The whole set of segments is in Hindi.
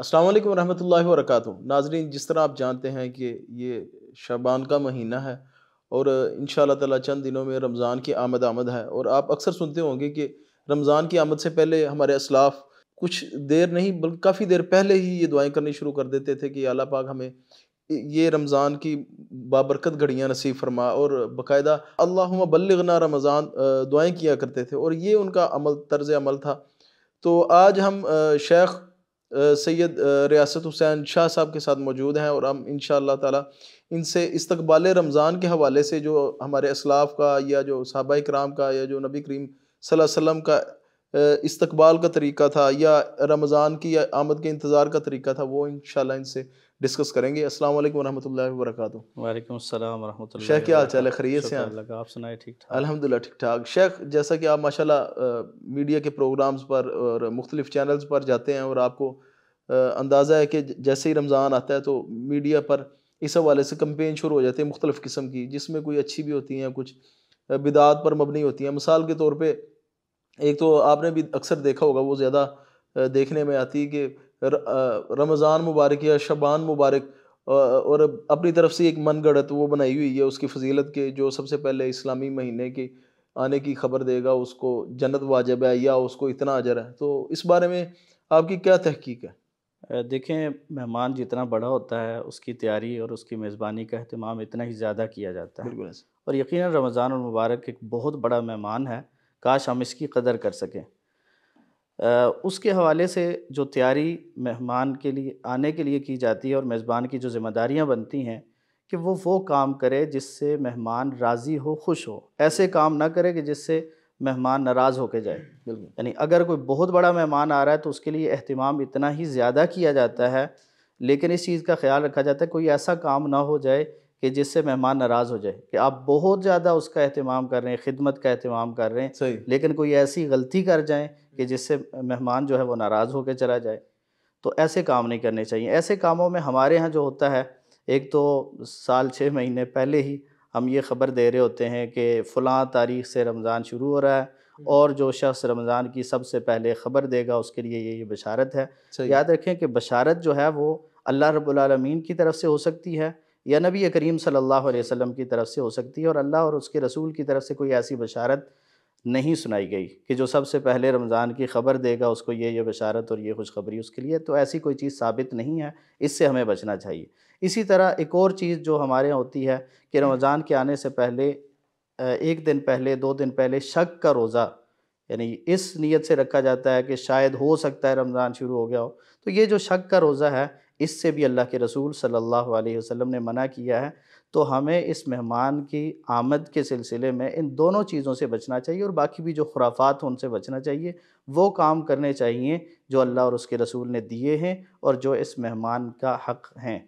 अस्सलाम वालेकुम रहमतुल्लाहि व बरकातहू नाजरीन जिस तरह आप जानते हैं कि ये शबान का महीना है और इन ताला चंद दिनों में रमज़ान की आमद आमद है और आप अक्सर सुनते होंगे कि रमज़ान की आमद से पहले हमारे असलाफ कुछ देर नहीं बल्कि काफ़ी देर पहले ही ये दुआएं करनी शुरू कर देते थे कि अला पाक हमें ये रमज़ान की बाबरकत घड़ियाँ नसीब फरमा और बाकायदा अल्लाह बल्लना रमज़ान दुआएँ किया करते थे और ये उनका अमल तर्ज अमल था तो आज हम शेख सैयद रियासत हुसैन शाह साहब के साथ मौजूद हैं और हम इन ताला इनसे इस्तबाल रमज़ान के हवाले से जो हमारे असलाफ का या जो सहाबा कराम का या जो नबी करीम वसम का इस्तबाल का तरीका था या रमज़ान की या आमद के इंतज़ार का तरीका था वो इन इनसे डिस्कस करेंगे अस्सलाम वालेकुम रहमतुल्लाहि व बरकातुहू वालेकुम अस्सलाम रहमतुल्लाहि शेख क्या हाल चाल है खैरियत से आप आप सुनाए ठीक ठाक अल्हम्दुलिल्लाह ठीक ठाक शेख जैसा कि आप माशाल्लाह मीडिया के प्रोग्राम्स पर और मुख्तलिफ चैनल्स पर जाते हैं और आपको अंदाज़ा है कि जैसे ही रमज़ान आता है तो मीडिया पर इस हवाले से कम्पेन शुरू हो जाती है मुख्तलिफ़ किस्म की जिसमें कोई अच्छी भी होती हैं कुछ बिदात पर मबनी होती हैं मिसाल के तौर पर एक तो आपने भी अक्सर देखा होगा वो ज़्यादा देखने में आती है कि रमज़ान मुबारक या शबान मुबारक और अपनी तरफ से एक मन गढ़त वो बनाई हुई है उसकी फजीलत के जो सबसे पहले इस्लामी महीने की आने की खबर देगा उसको जन्नत वाजब है या उसको इतना अजर है तो इस बारे में आपकी क्या तहकीक है देखें मेहमान जितना बड़ा होता है उसकी तैयारी और उसकी मेज़बानी का अहतमाम इतना ही ज़्यादा किया जाता है और यकीन रमज़ान और मुबारक एक बहुत बड़ा मेहमान है काश हम इसकी कदर कर सकें उसके हवाले से जो तैयारी मेहमान के लिए आने के लिए की जाती है और मेज़बान की जो ज़िम्मेदारियाँ बनती हैं कि वो वो काम करे जिससे मेहमान राज़ी हो खुश हो ऐसे काम ना करे कि जिससे मेहमान नाराज़ के जाए यानी अगर कोई बहुत बड़ा मेहमान आ रहा है तो उसके लिए अहतमाम इतना ही ज़्यादा किया जाता है लेकिन इस चीज़ का ख्याल रखा जाता है कोई ऐसा काम ना हो जाए कि जिससे मेहमान नाराज़ हो जाए कि आप बहुत ज़्यादा उसका अहतमाम कर रहे हैं खिदमत का अहतमाम कर रहे हैं लेकिन कोई ऐसी गलती कर जाएँ कि जिससे मेहमान जो है वो नाराज़ होकर चला जाए तो ऐसे काम नहीं करने चाहिए ऐसे कामों में हमारे यहाँ जो होता है एक तो साल छः महीने पहले ही हम ये ख़बर दे रहे होते हैं कि फ़लाँ तारीख से रमज़ान शुरू हो रहा है हम्म। और जो शख्स रमज़ान की सबसे पहले ख़बर देगा उसके लिए ये ये बशारत है याद रखें कि बशारत जो है वो अल्लाह रबालमीन की तरफ से हो सकती है या नबी करीम सल्लल्लाहु अलैहि वसल्लम की तरफ से हो सकती है और अल्लाह और उसके रसूल की तरफ से कोई ऐसी बशारत नहीं सुनाई गई कि जो सबसे पहले रमज़ान की ख़बर देगा उसको ये ये बशारत और ये खुशखबरी उसके लिए तो ऐसी कोई चीज़ साबित नहीं है इससे हमें बचना चाहिए इसी तरह एक और चीज़ जो हमारे यहाँ होती है कि रमज़ान के आने से पहले एक दिन पहले दो दिन पहले शक का रोज़ा यानी इस नीयत से रखा जाता है कि शायद हो सकता है रमज़ान शुरू हो गया हो तो ये जो शक का रोज़ा है इससे भी अल्लाह के रसूल सल्लल्लाहु अलैहि वसल्लम ने मना किया है तो हमें इस मेहमान की आमद के सिलसिले में इन दोनों चीज़ों से बचना चाहिए और बाकी भी जो खुराफात हैं उनसे बचना चाहिए वो काम करने चाहिए जो अल्लाह और उसके रसूल ने दिए हैं और जो इस मेहमान का हक हैं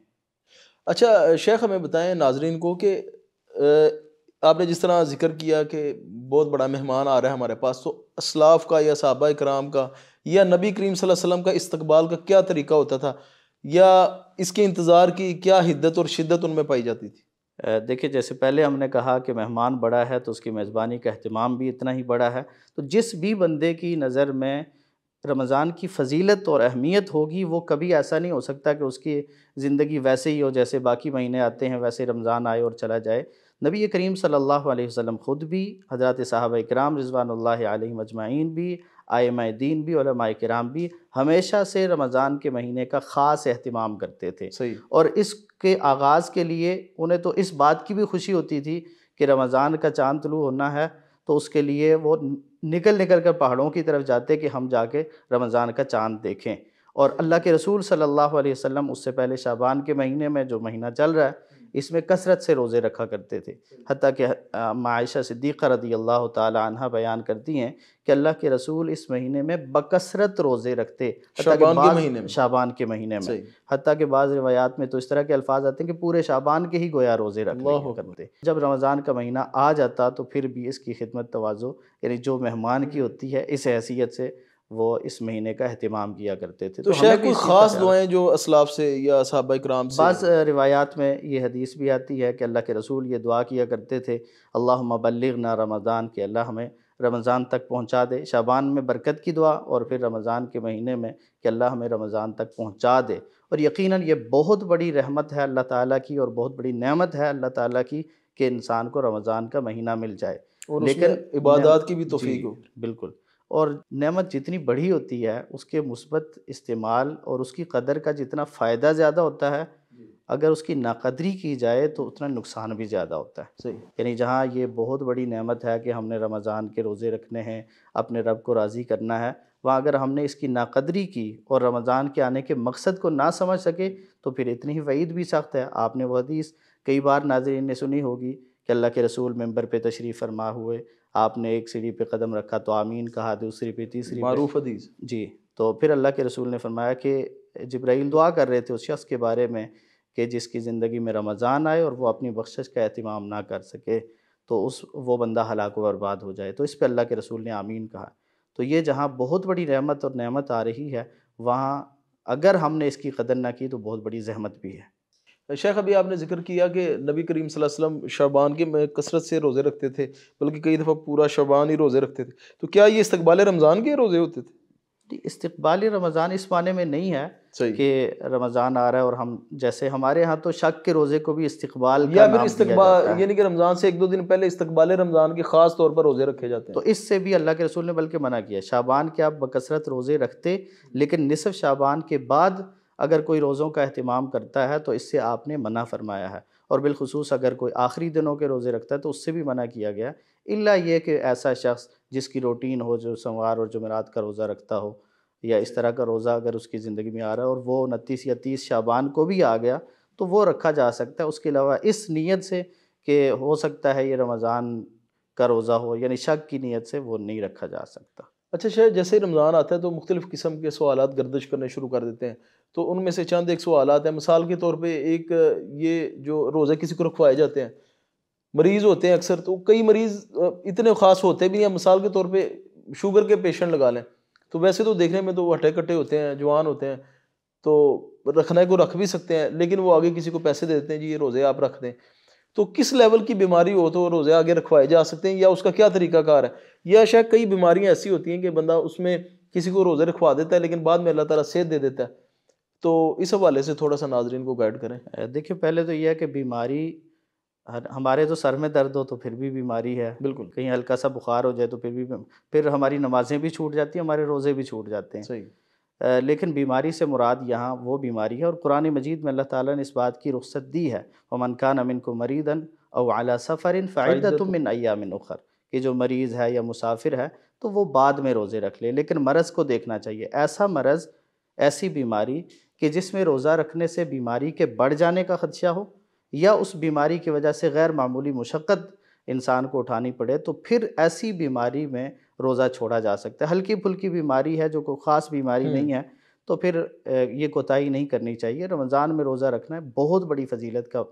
अच्छा शेख हमें बताएं नाजरीन को कि आपने जिस तरह जिक्र किया कि बहुत बड़ा मेहमान आ रहा है हमारे पास तो असलाफ का या सहाबा कराम का या नबी करीम वसल्लम का इस्तकबाल का क्या तरीका होता था या इसके इंतज़ार की क्या हिद्दत और शिद्दत उनमें पाई जाती थी देखिए जैसे पहले हमने कहा कि मेहमान बड़ा है तो उसकी मेज़बानी का अहतमाम भी इतना ही बड़ा है तो जिस भी बंदे की नज़र में रमज़ान की फजीलत और अहमियत होगी वो कभी ऐसा नहीं हो सकता कि उसकी ज़िंदगी वैसे ही हो जैसे बाकी महीने आते हैं वैसे रमज़ान आए और चला जाए नबी करीम सल्लल्लाहु अलैहि वसल्लम ख़ुद भी हज़रत साहब इकराम रिजवान मजमाइन भी आयम दीन भी माए कराम भी हमेशा से रमज़ान के महीने का ख़ास अहतमाम करते थे सही और इसके आगाज़ के लिए उन्हें तो इस बात की भी खुशी होती थी कि रमज़ान का चांद तलू होना है तो उसके लिए वो निकल निकल कर पहाड़ों की तरफ जाते कि हम जाके रमज़ान का चांद देखें और अल्लाह के रसूल सल्लल्लाहु अलैहि वसल्लम उससे पहले शाबान के महीने में जो महीना चल रहा है इसमें कसरत से रोज़े रखा करते थे हती कि मायशा सिद्दीक़ रदी अल्लाह तह बयान करती हैं कि अल्लाह के रसूल इस महीने में बकसरत रोज़े रखते शाबान के महीने में शाबान के महीने में हती कि बाज़ रवायात में तो इस तरह के अल्फाज आते हैं कि पूरे शाबान के ही गोया रोज़े रख करते जब रमज़ान का महीना आ जाता तो फिर भी इसकी खिदमत तोज़ो यानी जो मेहमान की होती है इस हैसियत से वो इस महीने का अहतमाम किया करते थे तो, तो शायद कोई ख़ास दुआएं जो असलाब से या साहबा कराम से बस रिवायात में ये हदीस भी आती है कि अल्लाह के रसूल ये दुआ किया करते थे अल्लाह ना रमज़ान के अल्लाह हमें रमज़ान तक पहुंचा दे शाबान में बरकत की दुआ और फिर रमज़ान के महीने में कि अल्लाह हमें रमज़ान तक पहुँचा दे और यकीनन ये बहुत बड़ी रहमत है अल्लाह ताला की और बहुत बड़ी नेमत है अल्लाह ताला की कि इंसान को रमज़ान का महीना मिल जाए लेकिन इबादत की भी तोफ़ी हो बिल्कुल और नमत जितनी बड़ी होती है उसके मुस्बत इस्तेमाल और उसकी कदर का जितना फ़ायदा ज़्यादा होता है अगर उसकी नाकदरी की जाए तो उतना नुकसान भी ज़्यादा होता है सही यानी जहाँ ये बहुत बड़ी नमत है कि हमने रमज़ान के रोज़े रखने हैं अपने रब को राज़ी करना है वहाँ अगर हमने इसकी नाकदरी की और रमज़ान के आने के मकसद को ना समझ सके तो फिर इतनी ही वईद भी सख्त है आपने वह हदीस कई बार नाजरन ने सुनी होगी कि अल्लाह के रसूल मेम्बर पर तशरीफ़ फरमा हुए आपने एक सीढ़ी पे कदम रखा तो आमीन कहा दूसरी पे तीसरी मारूफ हदीस जी तो फिर अल्लाह के रसूल ने फरमाया कि जब्राइल दुआ कर रहे थे उस शख्स के बारे में कि जिसकी ज़िंदगी में रमज़ान आए और वो अपनी बख्शिश का अहतमाम ना कर सके तो उस वो बंदा हलाक बर्बाद हो जाए तो इस पर अल्लाह के रसूल ने आमीन कहा तो ये जहाँ बहुत बड़ी रहमत और नेमत आ रही है वहाँ अगर हमने इसकी कदर ना की तो बहुत बड़ी जहमत भी है शेख अभी आपने जिक्र किया कि नबी करीम वसल्लम शबान के में कसरत से रोज़े रखते थे बल्कि कई दफ़ा पूरा शबान ही रोज़े रखते थे तो क्या ये इस्तबाल रमज़ान के रोज़े होते थे इस्तबाल रमज़ान इस माने में नहीं है कि रमज़ान आ रहा है और हम जैसे हमारे यहाँ तो शक के रोज़े को भी इस्तकबाल या फिर इस्तकबाल यानी कि रमज़ान से एक दो दिन पहले इस्तकबाल रमज़ान के ख़ास तौर पर रोज़े रखे जाते हैं तो इससे भी अल्लाह के रसूल ने बल्कि मना किया शाबान के आप बकसरत रोज़े रखते लेकिन निसफ़ शाबान के बाद अगर कोई रोज़ों का अहतमाम करता है तो इससे आपने मना फरमाया है और बिलखसूस अगर कोई आखिरी दिनों के रोज़े रखता है तो उससे भी मना किया गया इला ये कि ऐसा शख्स जिसकी रूटीन हो जो सोमवार और जमेरात का रोज़ा रखता हो या इस तरह का रोज़ा अगर उसकी ज़िंदगी में आ रहा है और वो उनतीस या तीस शाबान को भी आ गया तो वो रखा जा सकता है उसके अलावा इस नीयत से कि हो सकता है ये रमज़ान का रोज़ा हो यानी शक की नीयत से वो नहीं रखा जा सकता अच्छा शायद जैसे रमज़ान आता है तो मुख्तलिफ़ किस्म के सवाल गर्दश करने शुरू कर देते हैं तो उनमें से चंद एक सवालत आलात हैं मिसाल के तौर पर एक ये जो रोज़ा किसी को रखवाए जाते हैं मरीज़ होते हैं अक्सर तो कई मरीज़ इतने ख़ास होते भी हैं मिसाल के तौर पर शुगर के पेशेंट लगा लें तो वैसे तो देखने में तो वो हटे कट्टे होते हैं जवान होते हैं तो रखना को रख भी सकते हैं लेकिन वो आगे किसी को पैसे दे देते हैं जी ये रोज़े आप रख दें तो किस लेवल की बीमारी हो तो रोज़े आगे रखवाए जा सकते हैं या उसका क्या तरीकाकार है या शायद कई बीमारियाँ ऐसी होती हैं कि बंदा उसमें किसी को रोज़े रखवा देता है लेकिन बाद में अल्लाह ताला सेहत दे देता है तो इस हवाले से थोड़ा सा नाजरन को गाइड करें देखिए पहले तो यह है कि बीमारी हमारे तो सर में दर्द हो तो फिर भी बीमारी है बिल्कुल कहीं हल्का सा बुखार हो जाए तो फिर भी फिर हमारी नमाजें भी छूट जाती हैं हमारे रोज़े भी छूट जाते हैं सही लेकिन बीमारी से मुराद यहाँ वो बीमारी है और कुरान मजीद में अल्लाह ताला ने इस बात की रुख्सत दी है वमन खान अमिन को मरीदन और अला सफ़र इन अयामिन उखर कि जो मरीज़ है या मुसाफिर है तो वो बाद में रोज़े रख ले लेकिन मरज़ को देखना चाहिए ऐसा मरज़ ऐसी बीमारी कि जिसमें रोज़ा रखने से बीमारी के बढ़ जाने का खदशा हो या उस बीमारी की वजह से गैर मामूली मशक्क़त इंसान को उठानी पड़े तो फिर ऐसी बीमारी में रोज़ा छोड़ा जा सकता है हल्की फुल्की बीमारी है जो कोई ख़ास बीमारी हम्म। नहीं है तो फिर ये कोताही नहीं करनी चाहिए रमज़ान में रोज़ा रखना है बहुत बड़ी फजीलत का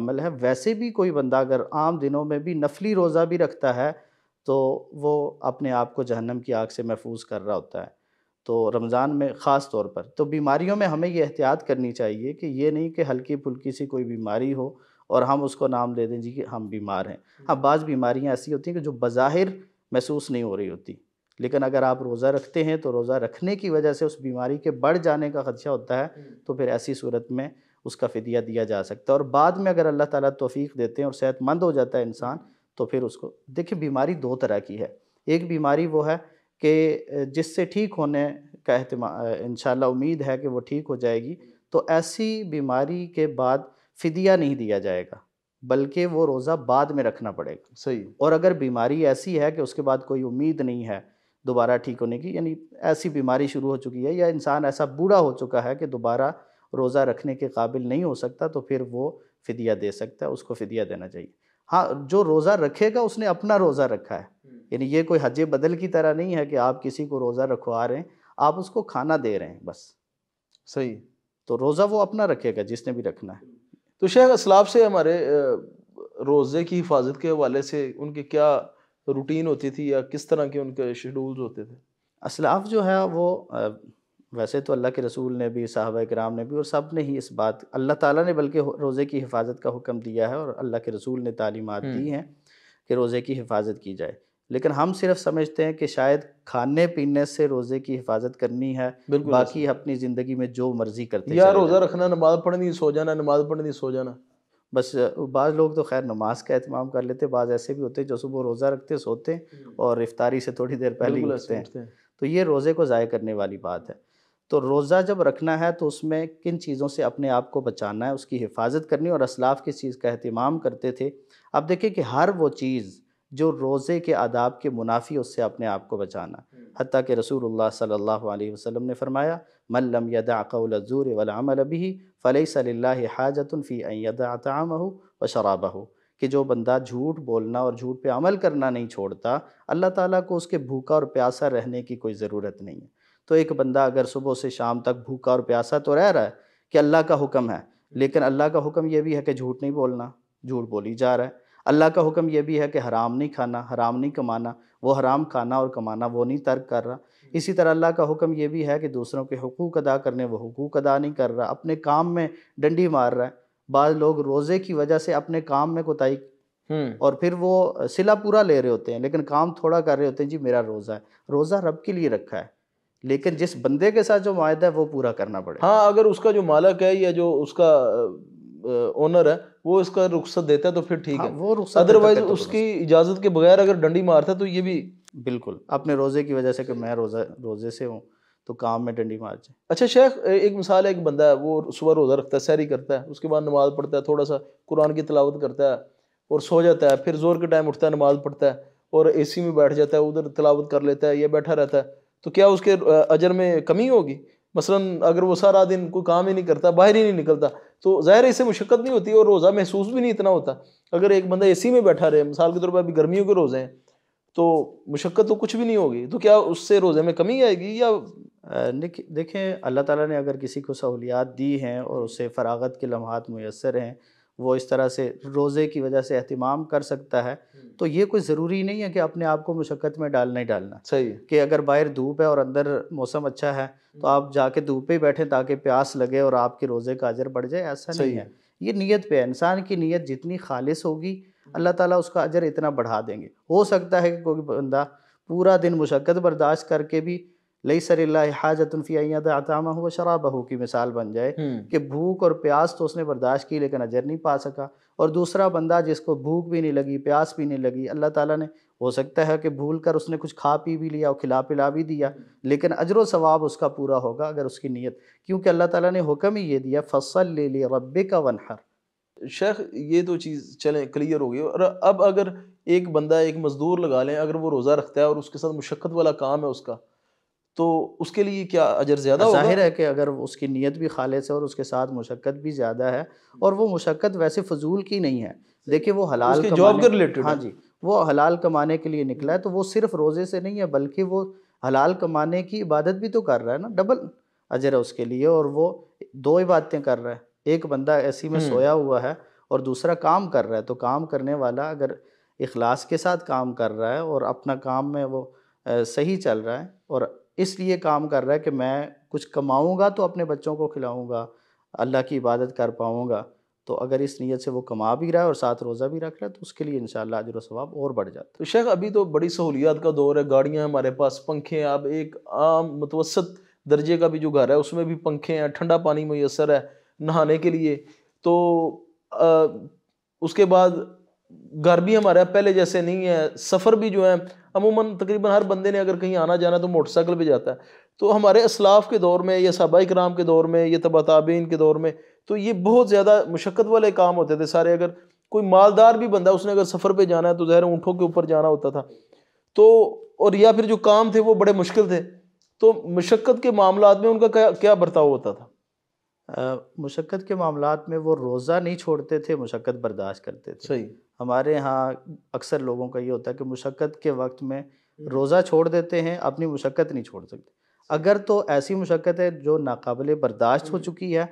अमल है वैसे भी कोई बंदा अगर आम दिनों में भी नफली रोज़ा भी रखता है तो वो अपने आप को जहन्नम की आग से महफूज कर रहा होता है तो रमज़ान में ख़ास तौर पर तो बीमारियों में हमें ये एहतियात करनी चाहिए कि ये नहीं कि हल्की फुल्की सी कोई बीमारी हो और हम उसको नाम दे दें जी कि हम बीमार हैं हाँ हम्म। बाज़ बीमारियाँ ऐसी होती हैं कि जो बाहिर महसूस नहीं हो रही होती लेकिन अगर आप रोज़ा रखते हैं तो रोज़ा रखने की वजह से उस बीमारी के बढ़ जाने का खदशा होता है हम्म। तो फिर ऐसी सूरत में उसका फ़दिया दिया जा सकता है और बाद में अगर अल्लाह ताला तौफीक देते हैं और सेहतमंद हो जाता है इंसान हम्म। तो फिर उसको देखिए बीमारी दो तरह की है एक बीमारी वो है कि जिससे ठीक होने का इन उम्मीद है कि वो ठीक हो जाएगी तो ऐसी बीमारी के बाद फिदिया नहीं दिया जाएगा बल्कि वो रोज़ा बाद में रखना पड़ेगा सही और अगर बीमारी ऐसी है कि उसके बाद कोई उम्मीद नहीं है दोबारा ठीक होने की यानी ऐसी बीमारी शुरू हो चुकी है या इंसान ऐसा बूढ़ा हो चुका है कि दोबारा रोज़ा रखने के काबिल नहीं हो सकता तो फिर वो फिदिया दे सकता है उसको फिदिया देना चाहिए हाँ जो रोज़ा रखेगा उसने अपना रोज़ा रखा है यानी ये कोई हज बदल की तरह नहीं है कि आप किसी को रोज़ा रखवा रहे हैं आप उसको खाना दे रहे हैं बस सही तो रोज़ा वो अपना रखेगा जिसने भी रखना है तो शेख असलाब से हमारे रोज़े की हिफाजत के हवाले से उनकी क्या रूटीन होती थी या किस तरह के उनके शेड्यूल्स होते थे असलाफ जो है वो वैसे तो अल्लाह के रसूल ने भी साहब कराम ने भी और सब ने ही इस बात अल्लाह ताला ने बल्कि रोज़े की हिफाजत का हुक्म दिया है और अल्लाह के रसूल ने तालीमत दी हैं कि रोज़े की हिफाजत की जाए लेकिन हम सिर्फ समझते हैं कि शायद खाने पीने से रोजे की हिफाजत करनी है बिल्कुल बाकी अपनी जिंदगी में जो मर्जी करते यार रोजा रखना नमाज पढ़नी सो जाना नमाज पढ़नी सो जाना बस बाज़ लोग तो खैर नमाज का अहतमाम कर लेते बाज़ ऐसे भी होते हैं जो सुबह रोज़ा रखते सोते हैं हम्म। और रफ्तारी से थोड़ी देर पहले उठते हैं तो ये रोज़े को ज़ाय करने वाली बात है तो रोज़ा जब रखना है तो उसमें किन चीज़ों से अपने आप को बचाना है उसकी हिफाजत करनी और असलाफ किस चीज़ का अहतमाम करते थे अब देखिए कि हर वो चीज़ जो रोज़े के आदाब के मुनाफी उससे अपने आप को बचाना हम्म। हती कि रसूल सल्ला वसम ने फ़रमाया मल्लम यदा कौलज़ूर वलामल भी फ़लई सल्ला हाजतफ़ी यदा हो व शराब हो कि जो बंदा झूठ बोलना और झूठ पे अमल करना नहीं छोड़ता अल्लाह ताला को उसके भूखा और प्यासा रहने की कोई ज़रूरत नहीं है तो एक बंदा अगर सुबह से शाम तक भूखा और प्यासा तो रह रहा है कि अल्लाह का हुक्म है हम्म। लेकिन अल्लाह का हुक्म यह भी है कि झूठ नहीं बोलना झूठ बोली जा रहा है अल्लाह का हुक्म यह भी है कि हराम नहीं खाना हराम नहीं कमाना वो हराम खाना और कमाना वो नहीं तर्क कर रहा हम्म। इसी तरह अल्लाह का हुक्म यह भी है कि दूसरों के हकूक़ अदा करने वो हकूक़ अदा नहीं कर रहा अपने काम में डंडी मार रहा है बाद लोग रोज़े की वजह से अपने काम में कोताही हम्म। और फिर वो सिला पूरा ले रहे होते हैं लेकिन काम थोड़ा कर रहे होते हैं जी मेरा रोज़ा है रोज़ा रब के लिए रखा है लेकिन जिस बंदे के साथ जो माह है वो पूरा करना पड़ेगा हाँ अगर उसका जो मालक है या जो उसका ओनर है वो इसका रुख्सत देता है तो फिर ठीक हाँ, है वो अदरवाइज तो उसकी इजाजत के बगैर अगर डंडी मारता है तो ये भी बिल्कुल अपने रोजे की वजह से कि मैं रोजा रोजे से हूँ तो काम में डंडी मार जाए अच्छा शेख एक मिसाल है एक बंदा है वो सुबह रोज़ा रखता है सैरी करता है उसके बाद नमाज पढ़ता है थोड़ा सा कुरान की तलावत करता है और सो जाता है फिर जोर के टाइम उठता है नमाज पढ़ता है और सी में बैठ जाता है उधर तलावत कर लेता है या बैठा रहता है तो क्या उसके अजर में कमी होगी मसलन अगर वो सारा दिन कोई काम ही नहीं करता बाहर ही नहीं निकलता तो ज़ाहिर इससे मुशक्क़त नहीं होती और रोज़ा महसूस भी नहीं इतना होता अगर एक बंदा ए में बैठा रहे मिसाल के तौर पर अभी गर्मियों के रोज़े हैं तो मुशक्क़त तो कुछ भी नहीं होगी तो क्या उससे रोज़े में कमी आएगी या देखें अल्लाह ताला ने अगर किसी को सहूलियात दी हैं और उसे फ़रागत के लम्हात मैसर हैं वो इस तरह से रोज़े की वजह से अहतमाम कर सकता है हम्म। तो ये कोई ज़रूरी नहीं है कि अपने आप को मुशक्क़त में डालना ही डालना सही है कि अगर बाहर धूप है और अंदर मौसम अच्छा है तो हम्म। आप जाके धूप पे बैठें ताकि प्यास लगे और आपके रोज़े का अजर बढ़ जाए ऐसा नहीं है ये नीयत पे है इंसान की नीयत जितनी खालिश होगी हम्म। अल्लाह ताला उसका अजर इतना बढ़ा देंगे हो सकता है कि कोई बंदा पूरा दिन मुशक्क़त बर्दाश्त करके भी लई सर हाजत फ़ी हुआ शराब हु की मिसाल बन जाए हम्म। कि भूख और प्यास तो उसने बर्दाश्त की लेकिन अजर नहीं पा सका और दूसरा बंदा जिसको भूख भी नहीं लगी प्यास भी नहीं लगी अल्लाह ताला ने हो सकता है कि भूल कर उसने कुछ खा पी भी लिया और खिला पिला भी दिया लेकिन अजर सवाब उसका पूरा होगा अगर उसकी नीयत क्योंकि अल्लाह ताला ने हुक्म ही ये दिया फसल ले लिया रब का वनहर शेख ये तो चीज़ चलें क्लियर हो गई और अब अगर एक बंदा एक मज़दूर लगा लें अगर वो रोज़ा रखता है और उसके साथ मुशक्क़त वाला काम है उसका तो उसके लिए क्या अजर ज़्यादा होगा जाहिर है कि अगर उसकी नीयत भी खालिस है और उसके साथ मुशक्क़त भी ज़्यादा है और वो मुशक्क़त वैसे फजूल की नहीं है देखिए वो हलाल जॉब के रिलेटेड हाँ जी वो हलाल कमाने के लिए निकला है तो वो सिर्फ रोज़े से नहीं है बल्कि वो हलाल कमाने की इबादत भी तो कर रहा है ना डबल अजर है उसके लिए और वो दो इबादतें कर रहा है एक बंदा ऐसी में हम्म। सोया हुआ है और दूसरा काम कर रहा है तो काम करने वाला अगर इखलास के साथ काम कर रहा है और अपना काम में वो सही चल रहा है और इसलिए काम कर रहा है कि मैं कुछ कमाऊँगा तो अपने बच्चों को खिलाऊँगा अल्लाह की इबादत कर पाऊँगा तो अगर इस नीयत से वो कमा भी रहा है और साथ रोज़ा भी रख रहा है तो उसके लिए इन अजर सवाब और बढ़ जाता है तो शेख अभी तो बड़ी सहूलियात का दौर है गाड़ियाँ हमारे पास पंखे हैं अब एक आम मतवसत दर्जे का भी जो घर है उसमें भी पंखे हैं ठंडा पानी मैसर है नहाने के लिए तो आ, उसके बाद घर भी हमारा पहले जैसे नहीं है सफ़र भी जो है अमूमन तकरीबन हर बंदे ने अगर कहीं आना जाना तो मोटरसाइकिल पे जाता है तो हमारे असलाफ के दौर में या सबा कराम के दौर में या तबा के दौर में तो ये बहुत ज़्यादा मुशक्क़त वाले काम होते थे सारे अगर कोई मालदार भी बंदा उसने अगर सफ़र पर जाना है तो ज़ाहिर ऊँटों के ऊपर जाना होता था तो और या फिर जो काम थे वो बड़े मुश्किल थे तो मशक्क़त के मामला में उनका क्या क्या बर्ताव होता था मशक्क़त के मामला में वो रोज़ा नहीं छोड़ते थे मशक्क़त बर्दाश्त करते थे सही हमारे यहाँ अक्सर लोगों का ये होता है कि मुशक्क़त के वक्त में हम्म। रोज़ा छोड़ देते हैं अपनी मुशक्क़त नहीं छोड़ सकते अगर तो ऐसी मुशक्क़त है जो नाकबिल बर्दाश्त हो हम्म। चुकी है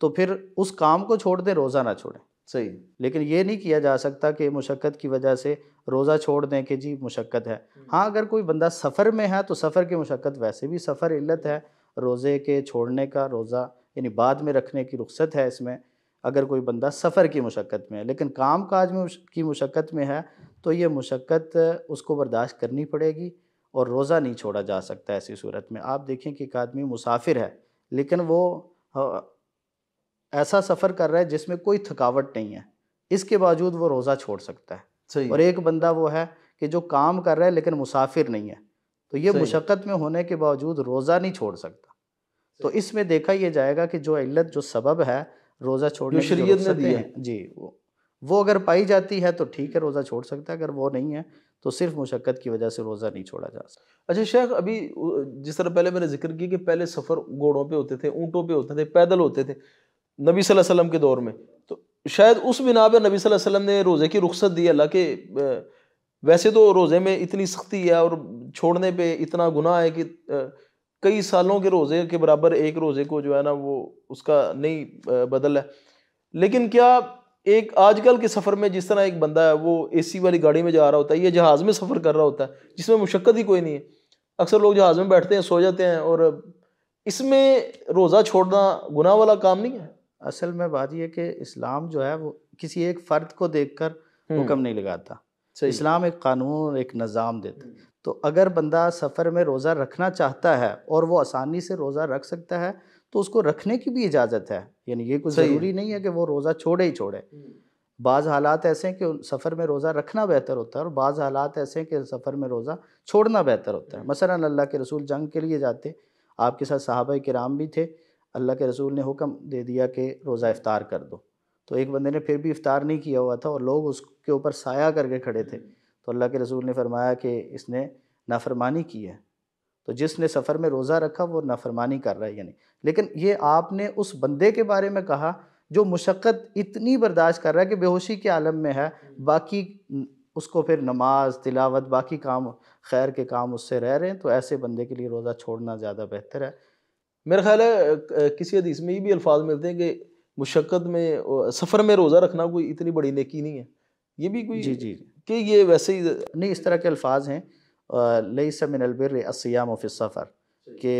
तो फिर उस काम को छोड़ दें रोज़ा ना छोड़ें सही लेकिन ये नहीं किया जा सकता कि मुशक्क़त की वजह से रोज़ा छोड़ दें कि जी मुशक्क़त है हम्म। हाँ अगर कोई बंदा सफ़र में है तो सफ़र की मुशक्क़त वैसे भी सफ़र इल्लत है रोज़े के छोड़ने का रोज़ा यानी बाद में रखने की रुख्सत है इसमें अगर कोई बंदा सफ़र की मशक्क़त में है लेकिन काम काज में की मशक्क़त में है तो ये मशक्क़त उसको बर्दाश्त करनी पड़ेगी और रोज़ा नहीं छोड़ा जा सकता ऐसी सूरत में आप देखें कि एक आदमी मुसाफिर है लेकिन वो ऐसा सफ़र कर रहा है जिसमें कोई थकावट नहीं है इसके बावजूद वो रोज़ा छोड़ सकता है और एक बंदा वो है कि जो काम कर रहा है लेकिन मुसाफिर नहीं है तो ये मुशक्क़त में होने के बावजूद रोज़ा नहीं छोड़ सकता तो इसमें देखा यह जाएगा कि जो इल्लत जो सबब है रोज़ा छोड़ने शरीयत ने जी वो वो अगर पाई जाती है तो ठीक है रोज़ा छोड़ सकता है अगर वो नहीं है तो सिर्फ मुशक्क़त की वजह से रोज़ा नहीं छोड़ा जा सकता अच्छा शेख अभी जिस तरह पहले मैंने जिक्र किया कि पहले सफ़र घोड़ों पे होते थे ऊँटों पे होते थे पैदल होते थे नबी सल्लल्लाहु अलैहि वसल्लम के दौर में तो शायद उस बिना पर नबी सल्लल्लाहु अलैहि वसल्लम ने रोज़े की रुख्सत दी अल्लाह के वैसे तो रोज़े में इतनी सख्ती है और छोड़ने पर इतना गुनाह है कि कई सालों के रोज़े के बराबर एक रोज़े को जो है ना वो उसका नहीं बदल है लेकिन क्या एक आजकल के सफ़र में जिस तरह एक बंदा है वो एसी वाली गाड़ी में जा रहा होता है या जहाज़ में सफ़र कर रहा होता है जिसमें मुशक्क़त ही कोई नहीं है अक्सर लोग जहाज़ में बैठते हैं सो जाते हैं और इसमें रोज़ा छोड़ना गुनाह वाला काम नहीं है असल में बात यह कि इस्लाम जो है वो किसी एक फ़र्द को देख कर हम्म। हुक्म नहीं लगाता इस्लाम एक कानून एक निज़ाम देता है तो अगर बंदा सफ़र में रोज़ा रखना चाहता है और वो आसानी से रोज़ा रख सकता है तो उसको रखने की भी इजाज़त है यानी ये कुछ ज़रूरी नहीं है कि वो रोज़ा छोड़े ही छोड़े हम्म। बाज़ हालात ऐसे हैं कि सफ़र में रोज़ा रखना बेहतर होता है और बाज़ हालात ऐसे हैं कि सफ़र में रोज़ा छोड़ना बेहतर होता है हम्म। मसला अल्लाह के रसूल जंग के लिए जाते आपके साथ साहब कराम भी थे अल्लाह के रसूल ने हुक्म दे दिया कि रोज़ा इफ़ार कर दो तो एक बंदे ने फिर भी इफ़ार नहीं किया हुआ था और लोग उसके ऊपर साया करके खड़े थे हम्म। तो अल्लाह के रसूल ने फरमाया कि इसने नाफरमानी की है तो जिसने सफ़र में रोज़ा रखा वो नाफरमानी कर रहा है यानी लेकिन ये आपने उस बंदे के बारे में कहा जो मुशक्क़त इतनी बर्दाश्त कर रहा है कि बेहोशी के आलम में है बाकी उसको फिर नमाज तिलावत बाकी काम खैर के काम उससे रह रहे हैं तो ऐसे बंदे के लिए रोज़ा छोड़ना ज़्यादा बेहतर है मेरा ख्याल है किसी हदीस में ये भी अल्फाज मिलते हैं कि मुशक्क़त में सफ़र में रोज़ा रखना कोई इतनी बड़ी नेकी नहीं है ये भी कोई जी जी कि ये वैसे ही नहीं इस तरह के अल्फाज हैं लई अलबिर असयाम फ़िल सफ़र के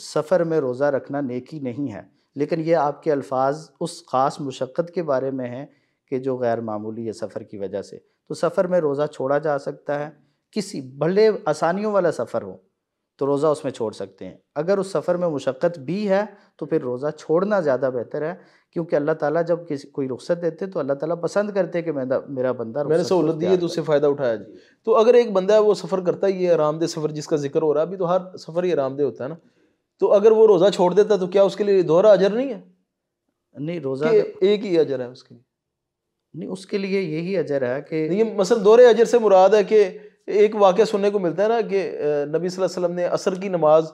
सफ़र में रोज़ा रखना नेकी नहीं है लेकिन ये आपके अल्फाज उस ख़ास मुशक्क़त के बारे में हैं कि जो गैर मामूली है सफ़र की वजह से तो सफ़र में रोज़ा छोड़ा जा सकता है किसी भले आसानियों वाला सफ़र हो तो रोज़ा उसमें छोड़ सकते हैं अगर उस सफ़र में मुशक्क़त भी है तो फिर रोज़ा छोड़ना ज़्यादा बेहतर है क्योंकि अल्लाह ताला जब किसी कोई रुख्सत देते तो अल्लाह ताला पसंद करते कि मैं मेरा बंदा मैंने सहूलत दी है तो उससे फ़ायदा उठाया जी तो अगर एक बंदा है वो सफ़र करता ही है आरामदेह सफ़र जिसका जिक्र हो रहा है अभी तो हर सफ़र ही आरामदेह होता है ना तो अगर वो रोज़ा छोड़ देता तो क्या उसके लिए दोहरा अजर नहीं है नहीं रोज़ा एक ही अजर है उसके लिए नहीं उसके लिए यही अजर है कि ये मसल दोहरे अजर से मुराद है कि एक वाक्य सुनने को मिलता है ना कि नबी वसल्लम ने असर की नमाज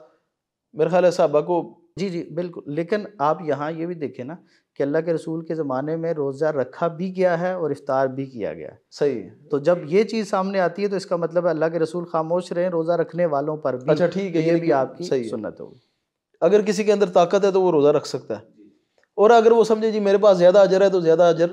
मेरे ख्याल साहबा को जी जी बिल्कुल लेकिन आप यहाँ ये भी देखें ना कि अल्लाह के रसूल के ज़माने में रोज़ा रखा भी गया है और इफ़ार भी किया गया है सही तो जब ये चीज़ सामने आती है तो इसका मतलब है अल्लाह के रसूल खामोश रहे रोज़ा रखने वालों पर भी अच्छा ठीक है ये भी आपकी सही सुनत होगी अगर किसी के अंदर ताकत है तो वो रोज़ा रख सकता है और अगर वो समझे जी मेरे पास ज़्यादा अजर है तो ज़्यादा अजर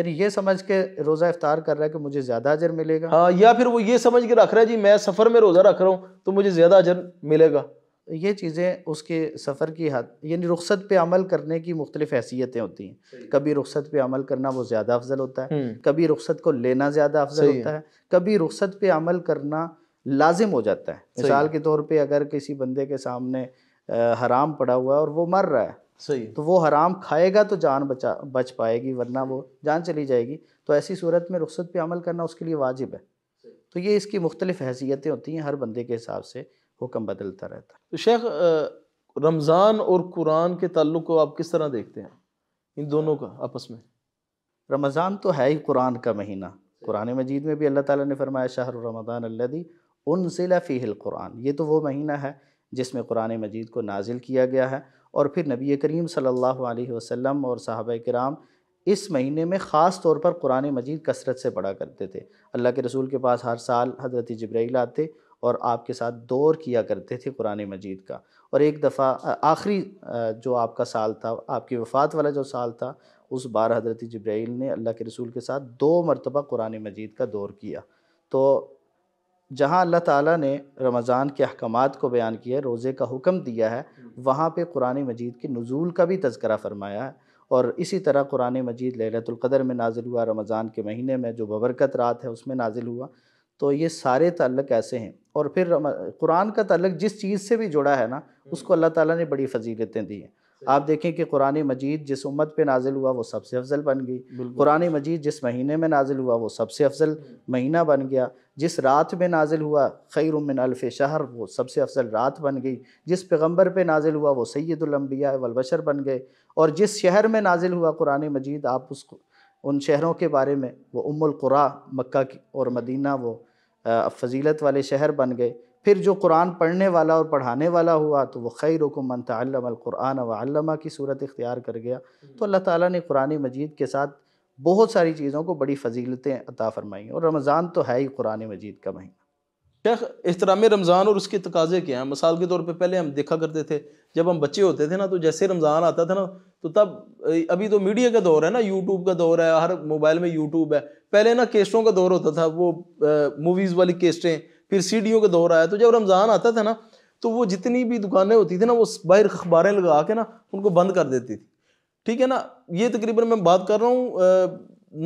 यार ये समझ के रोज़ा इफ्तार कर रहा है कि मुझे ज़्यादा अजर मिलेगा हाँ या फिर वो ये समझ के रख रहा है जी मैं सफ़र में रोज़ा रख रहा हूँ तो मुझे ज़्यादा अजर मिलेगा ये चीज़ें उसके सफ़र की हद यानी रुख्सत पे अमल करने की मुख्तलिफ हैसियतें होती हैं कभी रुख्सत पे अमल करना वो ज़्यादा अफजल हम्म। होता है कभी रुख्सत को लेना ज़्यादा अफजल होता है कभी रुख्सत पे अमल करना लाजिम हो जाता है मिसाल के तौर पर अगर किसी बंदे के सामने हराम पड़ा हुआ है और वो मर रहा है सही तो वो हराम खाएगा तो जान बचा बच पाएगी वरना वो जान चली जाएगी तो ऐसी सूरत में रुख्सत पे अमल करना उसके लिए वाजिब है तो ये इसकी मुख्तलिफ हैसियतें होती हैं हर बंदे के हिसाब से हुक्म बदलता रहता है तो शेख रमज़ान और कुरान के ताल्लुक को आप किस तरह देखते हैं इन दोनों का आपस में रमज़ान तो है ही कुरान का महीना कुरान मजीद में भी अल्लाह ताला ने फरमाया शाहर रमज़ान अल्लदी उन ज़िला फ़ीहिल कुरान ये तो वो महीना है जिसमें कुरान मजीद को नाजिल किया गया है और फिर नबी करीम सल्लल्लाहु अलैहि वसल्लम और साहब कराम इस महीने में ख़ास तौर पर कुरान मजीद कसरत से पढ़ा करते थे अल्लाह के रसूल के पास हर साल हज़रत जब्राइल आते और आपके साथ दौर किया करते थे कुरान मजीद का और एक दफ़ा आखिरी जो आपका साल था आपकी वफ़ात वाला जो साल था उस बार हज़रत जब्राइल ने अल्लाह के रसूल के साथ दो मरतबा कुरान मजीद का दौर किया तो जहाँ अल्लाह ताला ने रमज़ान के अहकाम को बयान किया है रोज़े का हुक्म दिया है वहाँ पे कुरान मजीद के नज़ूल का भी तस्करा फरमाया है और इसी तरह कुरान मजीद लहलतुल्क़दर में नाजिल हुआ रमज़ान के महीने में जो बबरकत रात है उसमें नाजिल हुआ तो ये सारे तल्लक ऐसे हैं और फिर कुरान का तल्लक जिस चीज़ से भी जुड़ा है ना उसको अल्लाह ताला ने बड़ी फजीलतें दी हैं आप देखें कि कुरान मजीद जिस उम्मत पे नाजिल हुआ वो सबसे अफजल बन गई कुरान मजीद जिस महीने में नाजिल हुआ वो सबसे अफजल महीना बन गया जिस रात में नाजिल हुआ खैर उमिन अल्फ़ शहर वो सबसे अफजल रात बन गई जिस पैगम्बर पे नाजिल हुआ वो सैदुल्बिया वलबशर बन गए और जिस शहर में नाजिल हुआ कुरान मजीद आप उसको उन शहरों के बारे में वो कुरा मक्का की और मदीना वो फजीलत वाले शहर बन गए फिर जो कुरान पढ़ने वाला और पढ़ाने वाला हुआ तो वह खैर मन तमक़ुरान वल्लमा की सूरत इख्तियार कर गया तो अल्लाह ताला ने कुरान मजीद के साथ बहुत सारी चीज़ों को बड़ी फजीलतें अता फरमाईं और रमज़ान तो है ही कुरान मजीद का महीना शेख एहतराम रमज़ान और उसके तकाजे क्या हैं मिसाल के तौर पर पहले हम देखा करते थे जब हम बच्चे होते थे ना तो जैसे रमज़ान आता था ना तो तब अभी तो मीडिया का दौर है ना यूट्यूब का दौर है हर मोबाइल में यूट्यूब है पहले ना केस्टों का दौर होता था वो मूवीज़ वाली केस्टें फिर सीडियो का दौर आया तो जब रमज़ान आता था ना तो वो जितनी भी दुकानें होती थी ना वो बाहर अखबारें लगा के ना उनको बंद कर देती थी ठीक है ना ये तकरीबन मैं बात कर रहा हूँ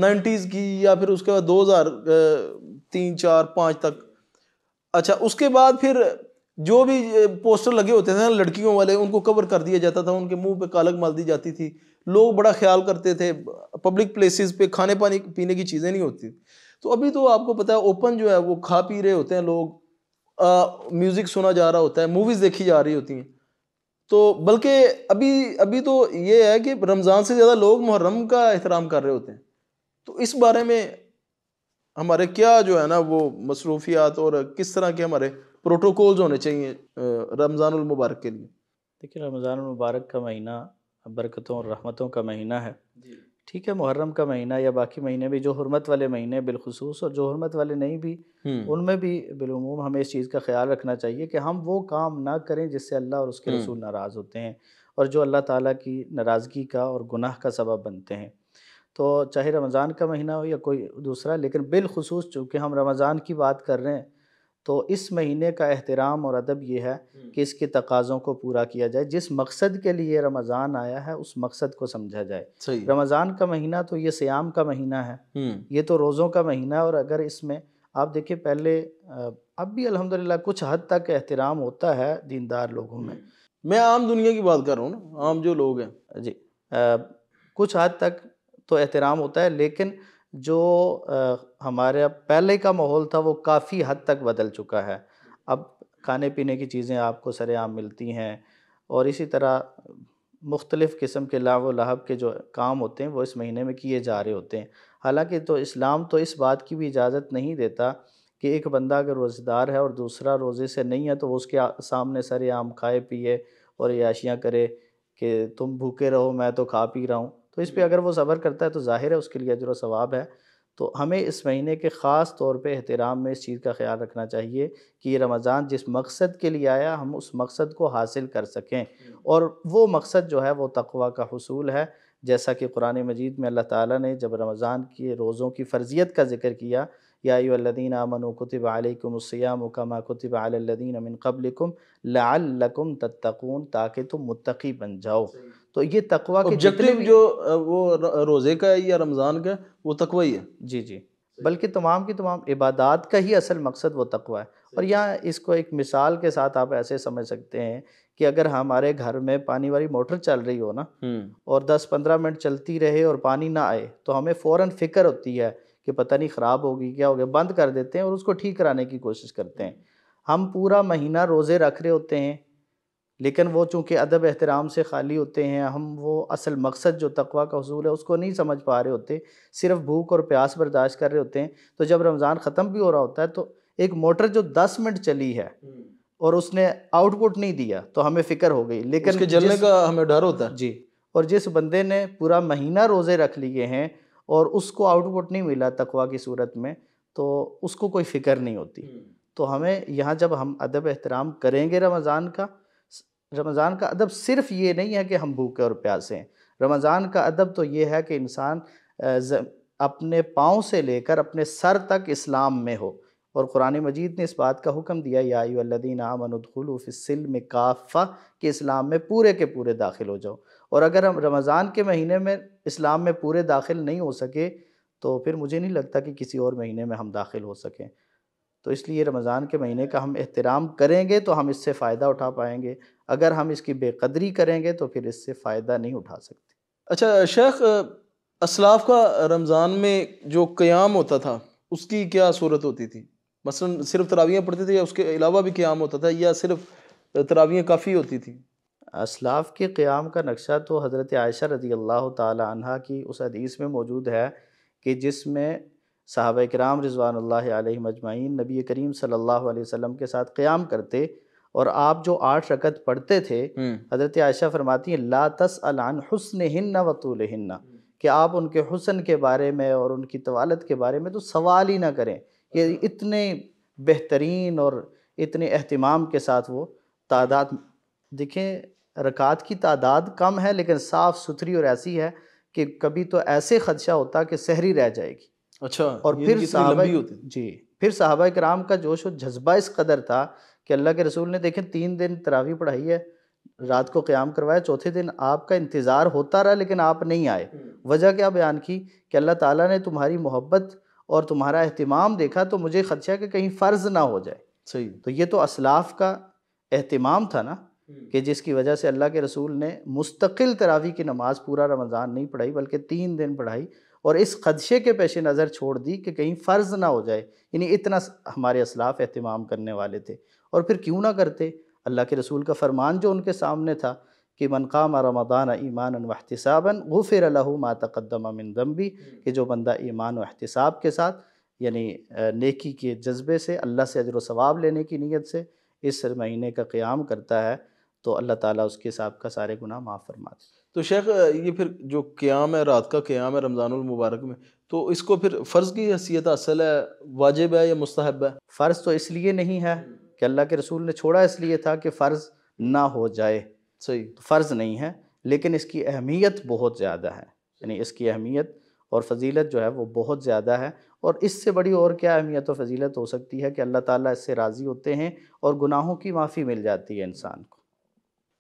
नाइन्टीज़ की या फिर उसके बाद दो हज़ार तीन चार पाँच तक अच्छा उसके बाद फिर जो भी पोस्टर लगे होते थे ना लड़कियों वाले उनको कवर कर दिया जाता था उनके मुंह पे कालक माल दी जाती थी लोग बड़ा ख्याल करते थे पब्लिक प्लेसेस पे खाने पानी पीने की चीज़ें नहीं होती तो अभी तो आपको पता है ओपन जो है वो खा पी रहे होते हैं लोग म्यूज़िक सुना जा रहा होता है मूवीज़ देखी जा रही होती हैं तो बल्कि अभी अभी तो ये है कि रमज़ान से ज़्यादा लोग मुहर्रम का एहतराम कर रहे होते हैं तो इस बारे में हमारे क्या जो है ना वो मसरूफियात और किस तरह के हमारे प्रोटोकॉल्स होने चाहिए रमज़ानमबारक के लिए देखिए रमज़ानमबारक का महीना बरकतों और रहमतों का महीना है ठीक है मुहर्रम का महीना या बाकी महीने भी जो हरमत वाले महीने बिलखसूस और जो हरमत वाले नहीं भी हम्म। उनमें भी बिलूम हमें इस चीज़ का ख्याल रखना चाहिए कि हम वो काम ना करें जिससे अल्लाह और उसके हम्म। रसूल नाराज़ होते हैं और जो अल्लाह ताली की नाराज़गी का और गुनाह का सबब बनते हैं तो चाहे रमज़ान का महीना हो या कोई दूसरा लेकिन बिलखसूस चूँकि हम रमज़ान की बात कर रहे हैं तो इस महीने का एहतराम और अदब यह है हम्म। कि इसके तकाज़ों को पूरा किया जाए जिस मकसद के लिए रमज़ान आया है उस मकसद को समझा जाए रमज़ान का महीना तो ये स्याम का महीना है हम्म। ये तो रोज़ों का महीना है और अगर इसमें आप देखिए पहले अब भी अलहमदिल्ला कुछ हद तक एहतराम होता है दीनदार लोगों में हम्म। मैं आम दुनिया की बात कर रहा हूँ ना आम जो लोग हैं जी आ, कुछ हद तक तो एहतराम होता है लेकिन जो हमारे पहले का माहौल था वो काफ़ी हद तक बदल चुका है अब खाने पीने की चीज़ें आपको सरेआम मिलती हैं और इसी तरह मुख्तलिफ़ किस्म के लाभ लहब के जो काम होते हैं वो इस महीने में किए जा रहे होते हैं हालांकि तो इस्लाम तो इस बात की भी इजाज़त नहीं देता कि एक बंदा अगर रोज़ेदार है और दूसरा रोज़े से नहीं है तो वो उसके सामने सरेआम खाए पिए और याशियाँ करे कि तुम भूखे रहो मैं तो खा पी रहा हूँ तो इस पर अगर वो सबर करता है तो ज़ाहिर है उसके लिए अजर सवाब है तो हमें इस महीने के ख़ास तौर पर एहतराम में इस चीज़ का ख्याल रखना चाहिए कि ये रमज़ान जिस मकसद के लिए आया हम उस मकसद को हासिल कर सकें और वो मकसद जो है वो तकवा का हसूल है जैसा कि कुरान मजीद में अल्लाह ताला ने जब रमज़ान के रोज़ों की फ़र्जियत का जिक्र किया यादीन अमन कुतब आलकुमसयाम कम कुतब आलदीन अमिन कबलकुम लाकुम तत्तकून ताकि तुम मुतकी बन जाओ तो ये तकवा के जितने जो वो रोज़े का है या रमज़ान का वो तकवा ही है जी जी बल्कि तमाम की तमाम इबादत का ही असल मकसद वो तकवा है और यहाँ इसको एक मिसाल के साथ आप ऐसे समझ सकते हैं कि अगर हमारे घर में पानी वाली मोटर चल रही हो ना और 10-15 मिनट चलती रहे और पानी ना आए तो हमें फ़ौर फिक्र होती है कि पता नहीं ख़राब होगी क्या हो गया बंद कर देते हैं और उसको ठीक कराने की कोशिश करते हैं हम पूरा महीना रोज़े रख रहे होते हैं लेकिन वो चूँकि अदब एहतराम से खाली होते हैं हम वो असल मकसद जो तकवा का हसूल है उसको नहीं समझ पा रहे होते सिर्फ भूख और प्यास बर्दाश्त कर रहे होते हैं तो जब रमज़ान ख़त्म भी हो रहा होता है तो एक मोटर जो दस मिनट चली है हम्म। और उसने आउटपुट नहीं दिया तो हमें फिक्र हो गई लेकिन उसके जलने जिस... का हमें डर होता है जी और जिस बंदे ने पूरा महीना रोज़े रख लिए हैं और उसको आउटपुट नहीं मिला तकवा की सूरत में तो उसको कोई फिक्र नहीं होती हम्म। तो हमें यहाँ जब हम अदब एहतराम करेंगे रमज़ान का रमज़ान का अदब सिर्फ ये नहीं है कि हम भूखे और प्यासे हैं रमज़ान का अदब तो ये है कि इंसान अपने पाँव से लेकर अपने सर तक इस्लाम में हो और कुरान मजीद ने इस बात का हुक्म दिया यादीन आमनदखलूफ़िल में काफ़ा कि इस्लाम में पूरे के पूरे दाखिल हो जाओ और अगर हम रमज़ान के महीने में इस्लाम में पूरे दाखिल नहीं हो सके तो फिर मुझे नहीं लगता कि किसी और महीने में हम दाखिल हो सकें तो इसलिए रमज़ान के महीने का हम एहतराम करेंगे तो हम इससे फ़ायदा उठा पाएंगे अगर हम इसकी बेकदरी करेंगे तो फिर इससे फ़ायदा नहीं उठा सकते अच्छा शेख असलाफ का रमज़ान में जो क़्याम होता था उसकी क्या सूरत होती थी मसलन सिर्फ तरावियाँ पढ़ते थे या उसके अलावा भी क़्याम होता था या सिर्फ तरावियाँ काफ़ी होती थी असलाफ के क़्याम का नक्शा तो हज़रत आयशा रजी अल्लाह तह की उस हदीस में मौजूद है कि जिसमें साहब कराम आल मजमाइन नबी करीम सल्लल्लाहु अलैहि वसल्लम के साथ क़्याम करते और आप जो आठ रकत पढ़ते थे हम्म। हजरत आयशा फरमाती हैं ला तस अलान हसन हिन्ना वतूल हिन्ना कि आप उनके हुसन के बारे में और उनकी तवालत के बारे में तो सवाल ही ना करें ये इतने बेहतरीन और इतने अहतमाम के साथ वो तादाद देखें रकात की तादाद कम है लेकिन साफ़ सुथरी और ऐसी है कि कभी तो ऐसे खदशा होता कि सहरी रह जाएगी अच्छा और फिर तो साहबा जी फिर साहबा कराम का जोश और जज्बा इस कदर था कि अल्लाह के रसूल ने देखें तीन दिन तरावी पढ़ाई है रात को क़्याम करवाया चौथे दिन आपका इंतज़ार होता रहा लेकिन आप नहीं आए हम्म। वजह क्या बयान की कि अल्लाह ताला ने तुम्हारी मोहब्बत और तुम्हारा अहतमाम देखा तो मुझे खदशा कि कहीं फ़र्ज ना हो जाए सही तो ये तो असलाफ का अहतमाम था ना हम्म। कि जिसकी वजह से अल्लाह के रसूल ने मुस्तकिल तरावी की नमाज़ पूरा रमज़ान नहीं पढ़ाई बल्कि तीन दिन पढ़ाई और इस खदशे के पेश नज़र छोड़ दी कि कहीं फ़र्ज ना हो जाए यानी इतना हमारे असलाफ अहतमाम करने वाले थे और फिर क्यों ना करते अल्लाह के रसूल का फरमान जो उनके सामने था कि मनकाम रमदान ईमान वहतसाबा गफ़िर लहू मातक़दम मिन भी हम्म। कि जो बंदा ईमान वहतसाब के साथ यानी नेकी के जज्बे से अल्लाह से अजर सवाब लेने की नीयत से इस महीने का क़्याम करता है तो अल्लाह ताला उसके हिसाब का सारे गुना माफ़ फरमा दे तो शेख ये फिर जो क़्याम है रात का क़्याम है रमज़ानुल मुबारक में तो इसको फिर फ़र्ज़ की हैसियत असल है वाजिब है या मुस्तहब है फ़र्ज़ तो इसलिए नहीं है हम्म। कि अल्लाह के रसूल ने छोड़ा इसलिए था कि फ़र्ज़ ना हो जाए सही फ़र्ज़ नहीं है लेकिन इसकी अहमियत बहुत ज़्यादा है यानी इसकी अहमियत और फजीलत जो है वो बहुत ज़्यादा है और इससे बड़ी और क्या अहमियत और फजीलत हो सकती है कि अल्लाह ताला इससे राज़ी होते हैं और गुनाहों की माफ़ी मिल जाती है इंसान को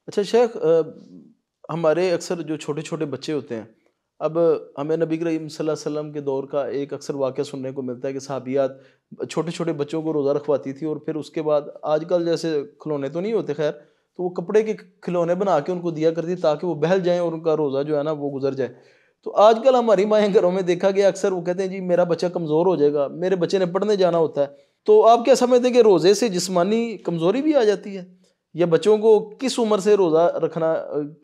अच्छा शेख हमारे अक्सर जो छोटे छोटे बच्चे होते हैं अब हमें नबी करीम वसल्लम के दौर का एक अक्सर वाक़ सुनने को मिलता है कि साहबियात छोटे छोटे बच्चों को रोज़ा रखवाती थी और फिर उसके बाद आजकल जैसे खिलौने तो नहीं होते खैर तो वो कपड़े के खिलौने बना के उनको दिया करती ताकि वो बहल जाएँ और उनका रोज़ा जो है ना वो गुजर जाए तो आजकल हमारी माएँ घरों में देखा गया अक्सर वो कहते हैं जी मेरा बच्चा कमज़ोर हो जाएगा मेरे बच्चे ने पढ़ने जाना होता है तो आप क्या समझते हैं कि रोज़े से जिस्मानी कमज़ोरी भी आ जाती है या बच्चों को किस उम्र से रोज़ा रखना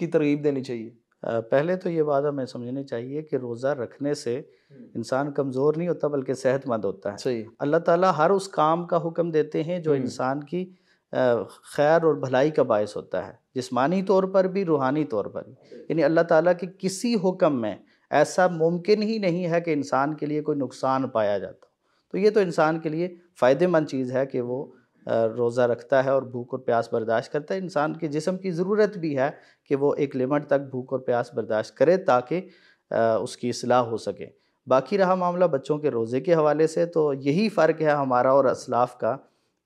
की तरगीब देनी चाहिए पहले तो ये बात हमें समझनी चाहिए कि रोज़ा रखने से हम्म। इंसान कमज़ोर नहीं होता बल्कि सेहतमंद होता है सही अल्लाह ताला हर उस काम का हुक्म देते हैं जो हम्म। इंसान की खैर और भलाई का बायस होता है जिसमानी तौर पर भी रूहानी तौर पर भी यानी अल्लाह ताला के किसी हुक्म में ऐसा मुमकिन ही नहीं है कि इंसान के लिए कोई नुकसान पाया जाता तो ये तो इंसान के लिए फ़ायदेमंद चीज़ है कि वो रोज़ा रखता है और भूख और प्यास बर्दाश्त करता है इंसान के जिसम की ज़रूरत भी है कि वो एक लिमिट तक भूख और प्यास बर्दाश्त करे ताकि उसकी असलाह हो सके बाकी रहा मामला बच्चों के रोज़े के हवाले से तो यही फ़र्क है हमारा और असलाफ का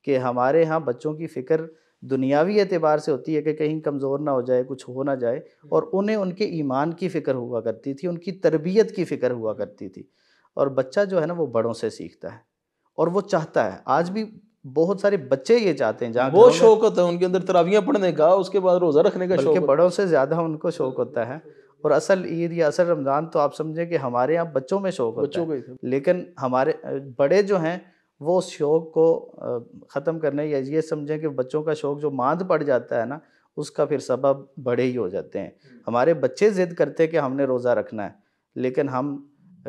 कि हमारे यहाँ बच्चों की फ़िक्र दुनियावी एतबार से होती है कि कहीं कमज़ोर ना हो जाए कुछ हो ना जाए और उन्हें उनके ईमान की फ़िक्र हुआ करती थी उनकी तरबियत की फ़िक्र हुआ करती थी और बच्चा जो है ना वो बड़ों से सीखता है और वो चाहता है आज भी बहुत सारे बच्चे ये चाहते हैं जहाँ बहुत शौक होता है उनके अंदर तरावियाँ पढ़ने का उसके बाद रोज़ा रखने का शौक बड़ों से ज़्यादा उनको शौक होता है और असल ईद या असल रमज़ान तो आप समझें कि हमारे यहाँ बच्चों में शौक होता बच्चों है लेकिन हमारे बड़े जो हैं वो उस शौक को ख़त्म करने या ये समझें कि बच्चों का शौक जो मांद पड़ जाता है ना उसका फिर सबब बड़े ही हो जाते हैं हम्म। हमारे बच्चे ज़िद करते हैं कि हमने रोज़ा रखना है लेकिन हम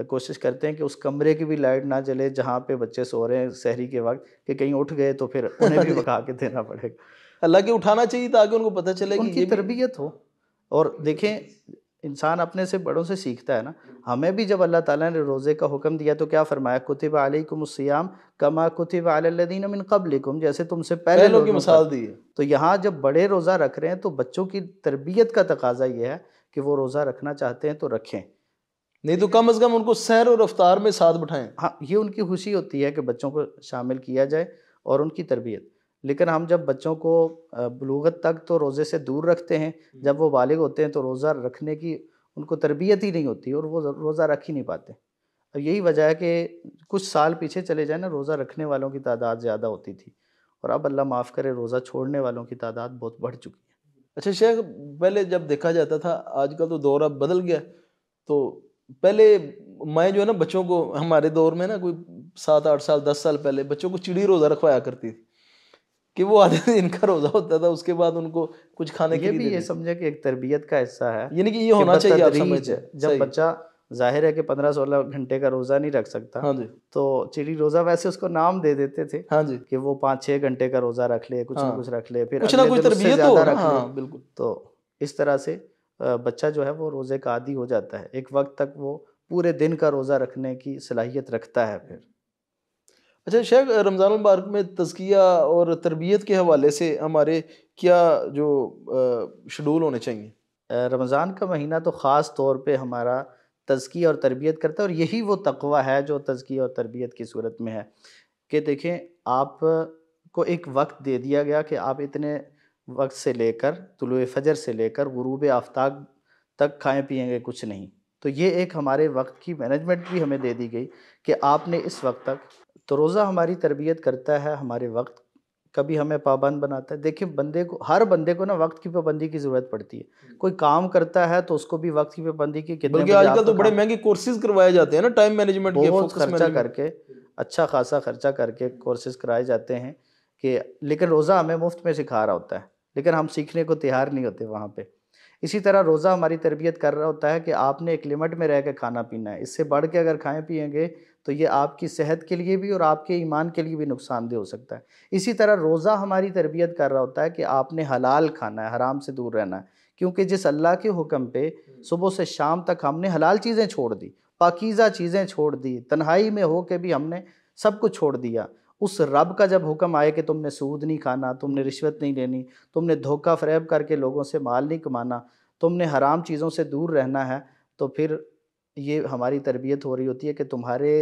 कोशिश करते हैं कि उस कमरे की भी लाइट ना जले जहाँ पे बच्चे सो रहे हैं शहरी के वक्त कि कहीं उठ गए तो फिर उन्हें भी भगा के देना पड़ेगा अल्लाह के उठाना चाहिए ताकि उनको पता चले कि तरबियत हो और देखें इंसान अपने से बड़ों से सीखता है ना हमें भी जब अल्लाह ताला ने रोज़े का हुक्म दिया तो क्या फरमाया कुतिब अलैकुमुस्सियाम कमा कुतिब अलल्लदीन मिन कबलिकुम जैसे तुमसे पहले लोगों की मिसाल दी है तो यहाँ जब बड़े रोज़ा रख रहे हैं तो बच्चों की तरबियत का तकाजा ये है कि वो रोज़ा रखना चाहते हैं तो रखें नहीं तो कम अज़ कम उनको सैर और रफ्तार में साथ बिठाएं हाँ ये उनकी खुशी होती है कि बच्चों को शामिल किया जाए और उनकी तरबियत लेकिन हम जब बच्चों को बलूगत तक तो रोज़े से दूर रखते हैं हम्म। जब वो बालिग होते हैं तो रोज़ा रखने की उनको तरबियत ही नहीं होती और वो रोज़ा रख ही नहीं पाते अब यही वजह है कि कुछ साल पीछे चले जाए ना रोज़ा रखने वालों की तादाद ज़्यादा होती थी और अब अल्लाह माफ़ करे रोज़ा छोड़ने वालों की तादाद बहुत बढ़ चुकी है अच्छा शेख पहले जब देखा जाता था आजकल तो दौर बदल गया तो पहले मैं जो है ना बच्चों को हमारे दौर में ना कोई सात आठ साल दस साल पहले बच्चों को चिड़ी रोज़ा रखवाया करती थी कि वो आधे दिन का रोज़ा होता था उसके बाद उनको कुछ खाने के लिए ये समझे कि एक तरबियत का हिस्सा है यानी कि ये होना चाहिए आप समझे जब बच्चा जाहिर है कि पंद्रह सोलह घंटे का रोज़ा नहीं रख सकता हाँ जी तो चिड़ी रोज़ा वैसे उसको नाम दे देते थे हाँ जी कि वो पाँच छह घंटे का रोज़ा रख ले कुछ हाँ। ना कुछ रख ले फिर कुछ ना कुछ तरबियत रख हाँ, बिल्कुल तो इस तरह से बच्चा जो है वो रोज़े का आदि हो जाता है एक वक्त तक वो पूरे दिन का रोज़ा रखने की सलाहियत रखता है फिर अच्छा शेख रमज़ान मुबारक में तजकिया और तरबियत के हवाले से हमारे क्या जो शेड्यूल होने चाहिए रमज़ान का महीना तो ख़ास तौर पे हमारा तजकिया और तरबियत करता है और यही वो तकवा है जो तजकी और तरबियत की सूरत में है कि देखें आप को एक वक्त दे दिया गया कि आप इतने वक्त से लेकर तुलु फजर से लेकर गुरूब आफ्ताब तक खाएं पिएंगे कुछ नहीं तो ये एक हमारे वक्त की मैनेजमेंट भी हमें दे दी गई कि आपने इस वक्त तक तो रोज़ा हमारी तरबियत करता है हमारे वक्त कभी हमें पाबंद बनाता है देखिए बंदे को हर बंदे को ना वक्त की पाबंदी की ज़रूरत पड़ती है हम्म। कोई काम करता है तो उसको भी वक्त की पाबंदी की कितने आजकल तो बड़े महंगे कोर्सेज करवाए जाते हैं ना टाइम मैनेजमेंट बहुत खर्चा करके अच्छा खासा खर्चा करके कोर्सेज कराए जाते हैं कि लेकिन रोज़ा हमें मुफ्त में सिखा रहा होता है लेकिन हम सीखने को तैयार नहीं होते वहाँ पर इसी तरह रोज़ा हमारी तरबियत कर रहा होता है कि आपने एक लिमिट में रह कर खाना पीना है इससे बढ़ के अगर खाएँ पियेंगे तो ये आपकी सेहत के लिए भी और आपके ईमान के लिए भी नुकसानदेह हो सकता है इसी तरह रोज़ा हमारी तरबियत कर रहा होता है कि आपने हलाल खाना है हराम से दूर रहना है क्योंकि जिस अल्लाह के हुक्म पे हम्म। सुबह से शाम तक हमने हलाल चीज़ें छोड़ दी पाकिज़ा चीज़ें छोड़ दी तन्हाई में हो के भी हमने सब कुछ छोड़ दिया उस रब का जब हुक्म आए कि तुमने सूद नहीं खाना तुमने रिश्वत नहीं लेनी तुमने धोखा फरेब करके लोगों से माल नहीं कमाना तुमने हराम चीज़ों से दूर रहना है तो फिर ये हमारी तरबियत हो रही होती है कि तुम्हारे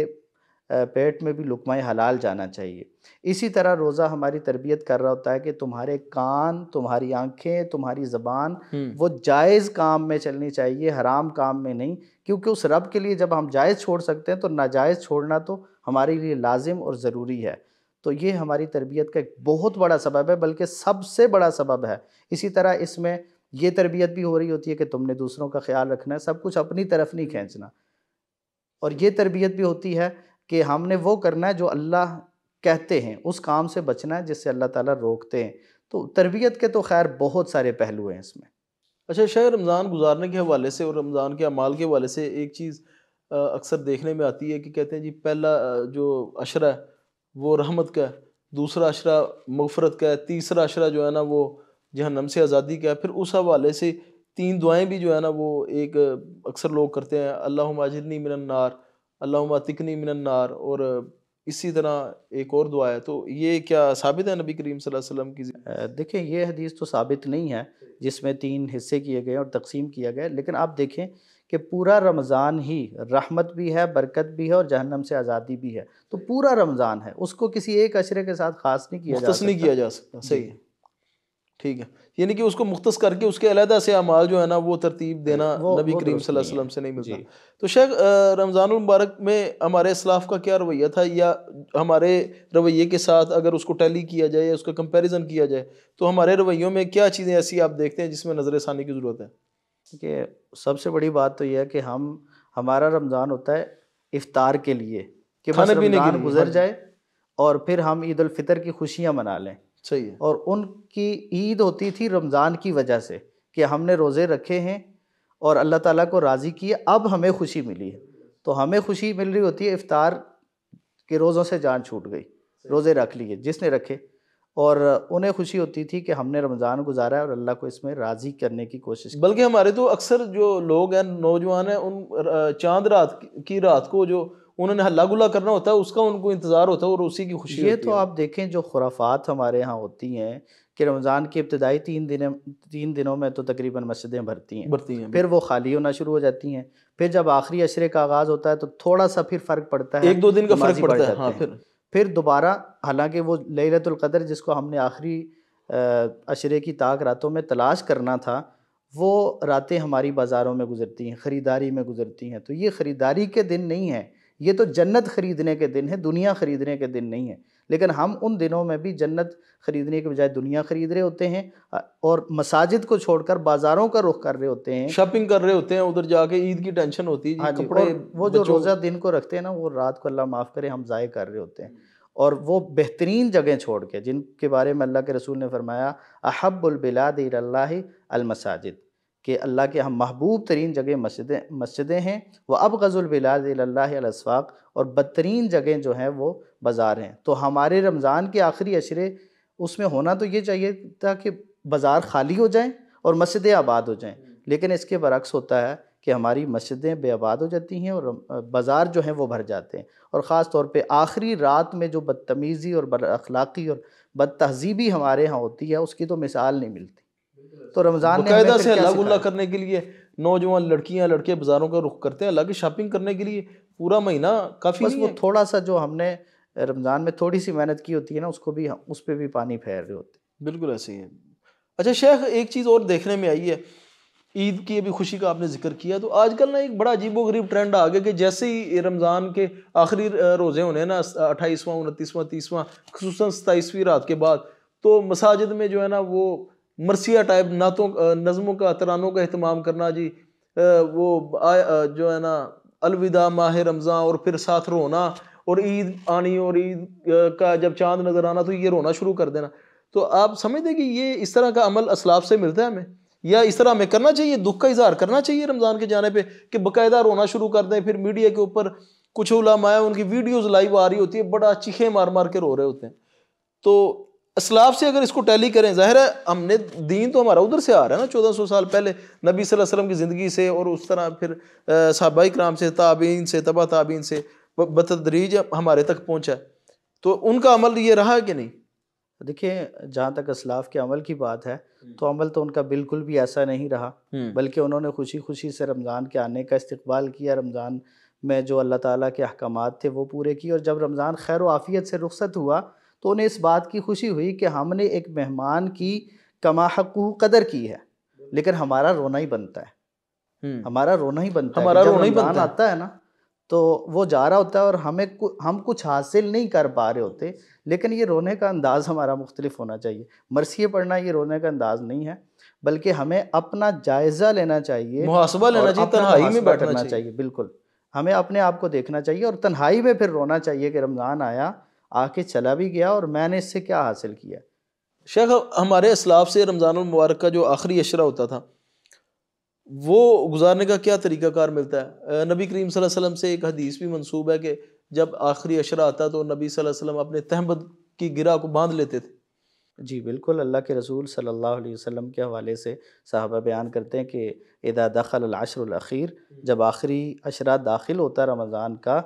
पेट में भी लुकमाए हलाल जाना चाहिए इसी तरह रोज़ा हमारी तरबियत कर रहा होता है कि तुम्हारे कान तुम्हारी आँखें तुम्हारी ज़बान हम्म। वो जायज़ काम में चलनी चाहिए हराम काम में नहीं क्योंकि उस रब के लिए जब हम जायज़ छोड़ सकते हैं तो नाजायज़ छोड़ना तो हमारे लिए लाजिम और ज़रूरी है तो ये हमारी तरबियत का एक बहुत बड़ा सबब है बल्कि सबसे बड़ा सबब है इसी तरह इसमें ये तरबियत भी हो रही होती है कि तुमने दूसरों का ख्याल रखना है सब कुछ अपनी तरफ नहीं खींचना और ये तरबियत भी होती है कि हमने वो करना है जो अल्लाह कहते हैं उस काम से बचना है जिससे अल्लाह ताला रोकते हैं तो तरबियत के तो खैर बहुत सारे पहलू हैं इसमें अच्छा शायद रमज़ान गुजारने के हवाले से और रमज़ान के अमाल के हवाले से एक चीज़ अक्सर देखने में आती है कि कहते हैं जी पहला जो अशरा है वो रहमत का है दूसरा अशरा मगफरत का है तीसरा अशरा जो है ना वो जहनम से आज़ादी का है फिर उस हवाले से तीन दुआएं भी जो है ना वो एक अक्सर लोग करते हैं अल्लाह माजरनी मिनन्नार अल्लाह तिकनी मिनन्नार और इसी तरह एक और दुआ है तो ये क्या साबित है नबी करीम वसल्लम की देखें ये हदीस तो साबित नहीं है जिसमें तीन हिस्से किए गए और तकसीम किया गया लेकिन आप देखें कि पूरा रमज़ान ही रहमत भी है बरकत भी है और जहन्नम से आज़ादी भी है तो पूरा रमज़ान है उसको किसी एक अशरे के साथ ख़ास नहीं किया जा सकता नहीं किया जा सकता सही है ठीक है यानी कि उसको मुख्तस करके उसके अलहदा से अमाल जो है ना वो तरतीब देना नबी करीम वसल्लम से नहीं मिलता तो शेख रमज़ान मुबारक में हमारे इसलाफ का क्या रवैया था या हमारे रवैये के साथ अगर उसको टैली किया जाए या उसका कंपैरिजन किया जाए तो हमारे रवैयों में क्या चीज़ें ऐसी आप देखते हैं जिसमें नज़र ثानी की ज़रूरत है कि सबसे बड़ी बात तो यह है कि हम हमारा रमज़ान होता है इफ्तार के लिए कि बस रमज़ान गुजर हाँ जाए और फिर हम ईद फितर की खुशियाँ मना लें सही है और उनकी ईद होती थी रमज़ान की वजह से कि हमने रोज़े रखे हैं और अल्लाह ताला को राज़ी किए अब हमें खुशी मिली है तो हमें खुशी मिल रही होती है इफ्तार के रोज़ों से जान छूट गई रोज़े रख लिए जिसने रखे और उन्हें खुशी होती थी कि हमने रमज़ान गुजारा है और अल्लाह को इसमें राज़ी करने की कोशिश बल्कि हमारे तो अक्सर जो लोग हैं नौजवान हैं उन चांद रात की रात को जो उन्होंने हल्ला गुला करना होता है उसका उनको इंतज़ार होता है और उसी की खुशी ये तो आप देखें जो खुराफात हमारे यहाँ होती हैं कि रमज़ान की इब्तदाई तीन दिन तीन दिनों में तो तकरीबन मस्जिदें भरती हैं भरती हैं फिर वो खाली होना शुरू हो जाती हैं फिर जब आखिरी अशरे का आगाज़ होता है तो थोड़ा सा फिर फ़र्क पड़ता है एक दो दिन का फ़र्क पड़ता है हाँ, फिर फिर दोबारा हालांकि वो लतुल्क़दर जिसको हमने आखिरी अशरे की ताक रातों में तलाश करना था वो रातें हमारी बाज़ारों में गुजरती हैं ख़रीदारी में गुजरती हैं तो ये ख़रीदारी के दिन नहीं है ये तो जन्नत ख़रीदने के दिन है दुनिया ख़रीदने के दिन नहीं है लेकिन हम उन दिनों में भी जन्नत खरीदने के बजाय दुनिया खरीद रहे होते हैं और मसाजिद को छोड़कर बाजारों का रुख कर रहे होते हैं शॉपिंग कर रहे होते हैं उधर जाके ईद की टेंशन होती है हाँ कपड़े वो जो रोज़ा दिन को रखते हैं ना वो रात को अल्लाह माफ़ करे हम ज़ाय कर रहे होते हैं और वो बेहतरीन जगह छोड़ के जिनके बारे में अल्लाह के रसूल ने फरमाया अहब्बुलबिलादिल्ला अलमसाजिद कि अल्लाह के हम महबूब तरीन जगह मस्जिदें मस्जिदें हैं वह अब गज़ुलबिलाज़ल्लासवाक और बदतरीन जगह जो हैं वो बाज़ार हैं तो हमारे रमज़ान के आखिरी अशरे उसमें होना तो ये चाहिए था कि बाज़ार खाली हो जाएँ और मस्जिदें आबाद हो जाएँ लेकिन इसके बरक्स होता है कि हमारी मस्जिदें बेआबाद हो जाती हैं और बाज़ार जो हैं वो भर जाते हैं और ख़ास तौर पर आखिरी रात में जो बदतमीज़ी और बद अखलाक़ी और बद तहज़ीबी हमारे यहाँ होती है उसकी तो मिसाल नहीं मिलती तो रमज़ान कायदा से अल्लाह उल्ला करने के लिए नौजवान लड़कियां लड़के बाज़ारों का रुख करते हैं अलग शॉपिंग करने के लिए पूरा महीना काफ़ी बस वो थोड़ा सा जो हमने रमज़ान में थोड़ी सी मेहनत की होती है ना उसको भी उस पर भी पानी फेर रहे होते बिल्कुल ऐसे ही है अच्छा शेख एक चीज़ और देखने में आई है ईद की अभी खुशी का आपने जिक्र किया तो आजकल ना एक बड़ा अजीबो गरीब ट्रेंड आ गया कि जैसे ही रमज़ान के आखिरी रोज़े होने ना अट्ठाईसवां उनतीसवां तीसवां खूस सताईसवीं रात के बाद तो मसाजिद में जो है ना वो मरसिया टाइप नातों नज़मों का तरानों का अहतमाम करना जी वो आ, जो है ना अलविदा माह रमज़ान और फिर साथ रोना और ईद आनी और ईद का जब चांद नज़र आना तो ये रोना शुरू कर देना तो आप समझते कि ये इस तरह का अमल असलाफ से मिलता है हमें या इस तरह हमें करना चाहिए दुख का इजहार करना चाहिए रमज़ान के जाने पे कि बाकायदा रोना शुरू कर दें फिर मीडिया के ऊपर कुछ उलामाया उनकी वीडियोज़ लाइव आ रही होती है बड़ा चीखे मार मार के रो रहे होते हैं तो असलाब से अगर इसको टैली करें ज़ाहिर है हमने दीन तो हमारा उधर से आ रहा है ना चौदह सौ साल पहले नबी सल्लल्लाहु अलैहि वसल्लम की ज़िंदगी से और उस तरह फिर सहाबाई कराम से ताबीन से तबा ताबीन से बतदरीज हमारे तक पहुँचा तो उनका अमल ये रहा कि नहीं देखिए जहाँ तक असलाफ के अमल की बात है हम्म। तो अमल तो उनका बिल्कुल भी ऐसा नहीं रहा हम्म। बल्कि उन्होंने खुशी खुशी से रमज़ान के आने का इस्तकबाल किया रमज़ान में जो अल्लाह ताला के अहकाम थे वो पूरे किए और जब रमज़ान खैर आफ़ियत से रुख्सत हुआ तो उन्हें इस बात की खुशी हुई कि हमने एक मेहमान की कमा हकू कदर की है लेकिन हमारा रोना ही बनता है हम्म। हमारा रोना ही बनता हमारा है रोना ही बनता आता है ना तो वो जा रहा होता है और हमें कु, हम कुछ हासिल नहीं कर पा रहे होते लेकिन ये रोने का अंदाज़ हमारा मुख्तलिफ होना चाहिए मरसिए पढ़ना ये रोने का अंदाज़ नहीं है बल्कि हमें अपना जायज़ा लेना चाहिए मुहासबा लेना चाहिए में बैठना चाहिए बिल्कुल हमें अपने आप को देखना चाहिए और तन्हाई में फिर रोना चाहिए कि रमज़ान आया आके चला भी गया और मैंने इससे क्या हासिल किया शेख हमारे इसलाफ से रमज़ानमबारक का जो आखिरी अशरा होता था वो गुजारने का क्या तरीक़ाकार मिलता है नबी करीम वसल्लम से एक हदीस भी मनसूब है कि जब आखिरी अशरा आता तो नबी वसल्लम अपने तहमद की गिरा को बांध लेते थे जी बिल्कुल अल्लाह के रसूल सल्लल्लाहु अलैहि वसल्लम के हवाले से साहबा बयान करते हैं कि इदा दखल अशरखीर जब आखिरी अशरा दाखिल होता है रमज़ान का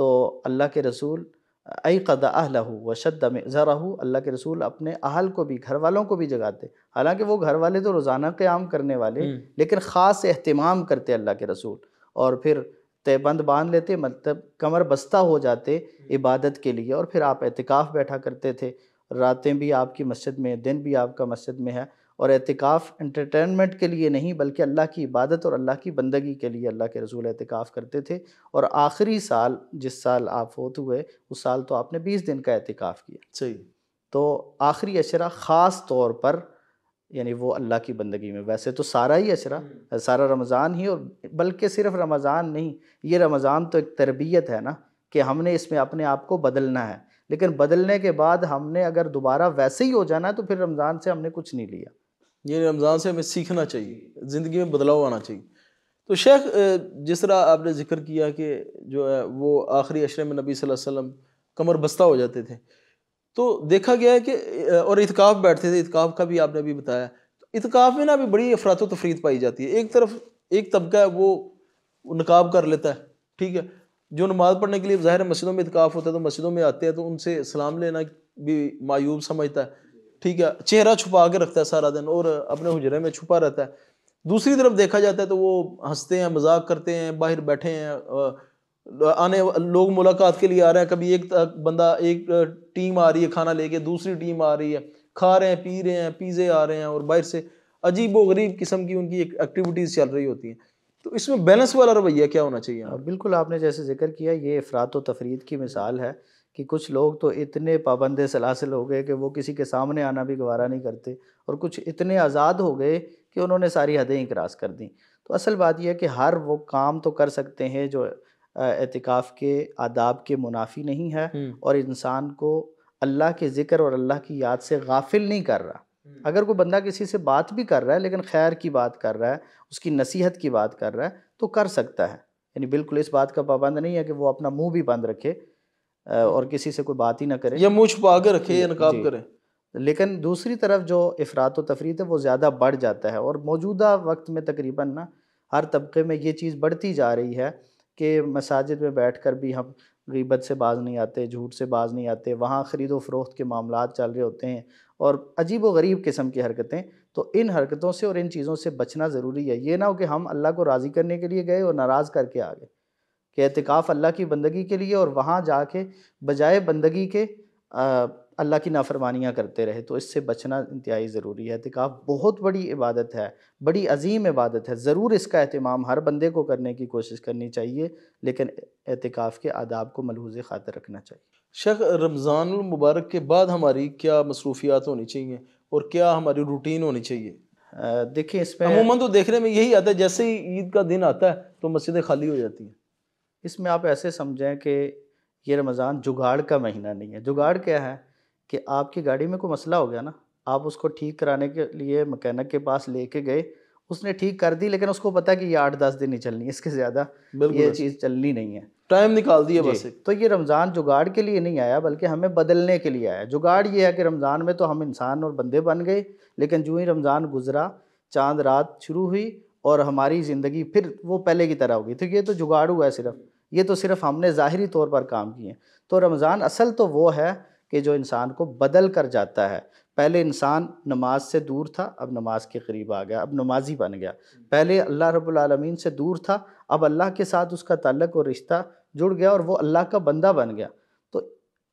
तो अल्लाह के रसूल अकद अहलहू व शद मज़ारहू अल्लाह के रसूल अपने अहल को भी घर वालों को भी जगाते हालांकि वो घर वाले तो रोज़ाना क़्याम करने वाले हम्म। लेकिन ख़ास अहतमाम करते अल्लाह के रसूल और फिर तयबंद बांध लेते मतलब कमर बस्ता हो जाते इबादत के लिए और फिर आप एहतिकाफ़ बैठा करते थे रातें भी आपकी मस्जिद में दिन भी आपका मस्जिद में है और एहतिकाफ़ एंटरटेनमेंट के लिए नहीं बल्कि अल्लाह की इबादत और अल्लाह की बंदगी के लिए अल्लाह के रसूल एहतिकाफ़ करते थे और आखिरी साल जिस साल आप फोत हुए उस साल तो आपने बीस दिन का एहतिकाफ़ किया सही तो आखिरी अशरा ख़ास तौर पर यानी वो अल्लाह की बंदगी में वैसे तो सारा ही अशरा हम्म। सारा रमज़ान ही और बल्कि सिर्फ रमज़ान नहीं ये रमज़ान तो एक तरबियत है ना कि हमने इसमें अपने आप को बदलना है लेकिन बदलने के बाद हमने अगर दोबारा वैसे ही हो जाना तो फिर रमज़ान से हमने कुछ नहीं लिया ये रमज़ान से हमें सीखना चाहिए ज़िंदगी में बदलाव आना चाहिए तो शेख जिस तरह आपने जिक्र किया कि जो है वो आखिरी अशरे में नबी सल्लल्लाहु अलैहि वसल्लम कमर बस्ता हो जाते थे तो देखा गया है कि और इतकाफ़ बैठते थे इतकाफ़ का भी आपने अभी बताया तो इतकाफ़ में ना अभी बड़ी अफरात तफरीत पाई जाती है एक तरफ एक तबका है वो नकाब कर लेता है ठीक है जो नमाज़ पढ़ने के लिए ज़ाहिर मस्जिदों में इतकाफ़ होता है तो मस्जिदों में आते हैं तो उनसे सलाम लेना भी मायूब समझता है ठीक है चेहरा छुपा के रखता है सारा दिन और अपने हुजरे में छुपा रहता है दूसरी तरफ देखा जाता है तो वो हंसते हैं मजाक करते हैं बाहर बैठे हैं आने लोग मुलाकात के लिए आ रहे हैं कभी एक बंदा एक टीम आ रही है खाना लेके दूसरी टीम आ रही है खा रहे हैं पी रहे हैं पीज़े आ रहे हैं और बाहर से अजीब व गरीब किस्म की उनकी एक एक्टिविटीज़ चल रही होती हैं तो इसमें बैलेंस वाला रवैया क्या होना चाहिए हाँ, बिल्कुल आपने जैसे जिक्र किया ये अफरात तफरीद की मिसाल है कि कुछ लोग तो इतने पाबंद सलासिल हो गए कि वो किसी के सामने आना भी गवारा नहीं करते और कुछ इतने आज़ाद हो गए कि उन्होंने सारी हदें ही क्रॉस कर दी तो असल बात यह है कि हर वो काम तो कर सकते हैं जो एहतिकाफ़ के आदाब के मुनाफी नहीं है और इंसान को अल्लाह के ज़िक्र और अल्लाह की याद से गाफिल नहीं कर रहा अगर कोई बंदा किसी से बात भी कर रहा है लेकिन खैर की बात कर रहा है उसकी नसीहत की बात कर रहा है तो कर सकता है यानी बिल्कुल इस बात का पाबंद नहीं है कि वो अपना मुंह भी बंद रखे और किसी से कोई बात ही ना करें या मुझ पर आगे रखें नकाब करें लेकिन दूसरी तरफ जो अफरात व तफरीत है वो ज़्यादा बढ़ जाता है और मौजूदा वक्त में तकरीबन ना हर तबके में ये चीज़ बढ़ती जा रही है कि मसाजिद में बैठ कर भी हम गीबत से बाज नहीं आते झूठ से बाज नहीं आते वहाँ ख़रीदो फरोख्त के मामला चल रहे होते हैं और अजीब व गरीब किस्म की हरकतें तो इन हरकतों से और इन चीज़ों से बचना ज़रूरी है ये ना हो कि हम अल्लाह को राज़ी करने के लिए गए और नाराज़ करके आ गए कि एहतिकाफ़ अल्लाह की बंदगी के लिए और वहाँ जा के बजाय बंदगी के अल्लाह की नाफरमानियाँ करते रहे तो इससे बचना इंतहाई ज़रूरी है एहतिकाफ़ बहुत बड़ी इबादत है बड़ी अजीम इबादत है ज़रूर इसका अहतमाम हर बंदे को करने की कोशिश करनी चाहिए लेकिन एहतिकाफ़ के आदाब को मलहूज ख़ातर रखना चाहिए शेख रमज़ानमबारक के बाद हमारी क्या मसरूफियात होनी चाहिए और क्या हमारी रूटीन होनी चाहिए देखिए इसमें अमूमन तो देखने में यही आता है जैसे ही ईद का दिन आता है तो मस्जिदें खाली हो जाती हैं इसमें आप ऐसे समझें कि ये रमज़ान जुगाड़ का महीना नहीं है जुगाड़ क्या है कि आपकी गाड़ी में कोई मसला हो गया ना आप उसको ठीक कराने के लिए मकैनिक के पास लेके गए उसने ठीक कर दी लेकिन उसको पता है कि ये आठ दस दिन ही चलनी है इसके ज़्यादा ये चीज़ चलनी नहीं है टाइम निकाल दिया बस तो ये रमज़ान जुगाड़ के लिए नहीं आया बल्कि हमें बदलने के लिए आया जुगाड़ ये है कि रमज़ान में तो हम इंसान और बंदे बन गए लेकिन जो ही रमज़ान गुजरा चांद रात शुरू हुई और हमारी ज़िंदगी फिर वो पहले की तरह होगी तो ये तो जुगाड़ हुआ है सिर्फ ये तो सिर्फ हमने ज़ाहरी तौर पर काम किए तो रमज़ान असल तो वो है कि जो इंसान को बदल कर जाता है पहले इंसान नमाज से दूर था अब नमाज के करीब आ गया अब नमाजी बन गया पहले अल्लाह रब्बुल आलमीन से दूर था अब अल्लाह के साथ उसका तल्लक और रिश्ता जुड़ गया और वो अल्लाह का बंदा बन गया तो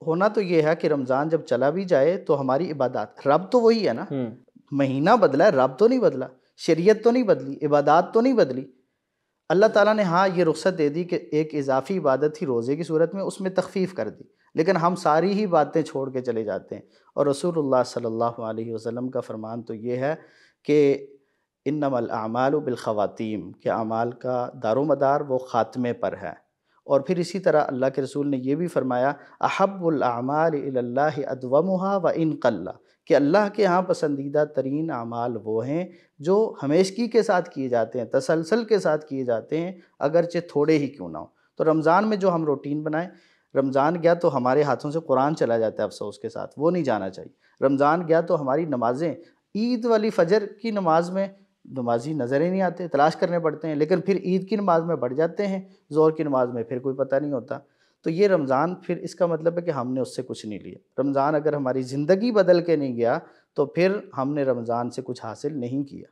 होना तो ये है कि रमज़ान जब चला भी जाए तो हमारी इबादत रब तो वही है ना हम्म। महीना बदला है रब तो नहीं बदला शरीयत तो नहीं बदली इबादत तो नहीं बदली अल्लाह ताला ने हाँ ये रुख्सत दे दी कि एक इजाफी इबादत थी रोज़े की सूरत में उसमें तखफीफ़ कर दी लेकिन हम सारी ही बातें छोड़ के चले जाते हैं और रसूलुल्लाह सल्लल्लाहु अलैहि वसल्लम का फरमान तो ये है कि इनमल बिलखवातीम के अमाल का दारोमदार वो ख़ात्मे पर है और फिर इसी तरह अल्लाह के रसूल ने यह भी फरमाया अहब्बुलमाल अदवमहा व इनकल्ला कि अल्लाह के यहाँ पसंदीदा तरीन अमाल वो हैं जो हमेशगी के साथ किए जाते हैं तसलसल के साथ किए जाते हैं अगरचे थोड़े ही क्यों ना हो तो रमज़ान में जो हम रूटीन बनाएं रमज़ान गया तो हमारे हाथों से कुरान चला जाता है अफसोस के साथ वो नहीं जाना चाहिए रमज़ान गया तो हमारी नमाज़ें ईद वाली फजर की नमाज में नमाजी नज़र ही नहीं आते तलाश करने पड़ते हैं लेकिन फिर ईद की नमाज में बढ़ जाते हैं ज़ोर की नमाज में फिर कोई पता नहीं होता तो ये रमज़ान फिर इसका मतलब है कि हमने उससे कुछ नहीं लिया रमज़ान अगर हमारी ज़िंदगी बदल के नहीं गया तो फिर हमने रमज़ान से कुछ हासिल नहीं किया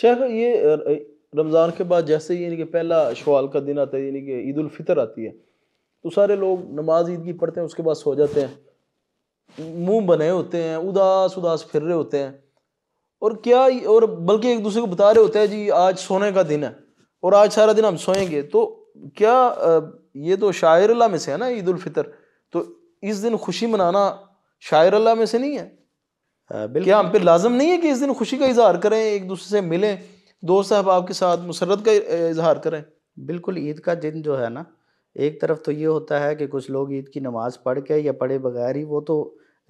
शेख ये रमज़ान के बाद जैसे यानी कि पहला शवाल का दिन आता है यानी कि ईद उलफ़ितर आती है तो सारे लोग नमाज ईद की पढ़ते हैं उसके बाद सो जाते हैं मुंह बने होते हैं उदास उदास फिर रहे होते हैं और क्या और बल्कि एक दूसरे को बता रहे होते हैं जी आज सोने का दिन है और आज सारा दिन हम सोएंगे तो क्या ये तो शायर अल्लाह में से है ना ईद फितर तो इस दिन खुशी मनाना शायर अल्लाह में से नहीं है आ, हाँ, क्या हम पे लाजम नहीं है कि इस दिन खुशी का इजहार करें एक दूसरे से मिलें दोस्त अहबाब के साथ मुसरत का इजहार करें बिल्कुल ईद का दिन जो है ना एक तरफ तो ये होता है कि कुछ लोग ईद की नमाज़ पढ़ के या पढ़े बगैर ही वो तो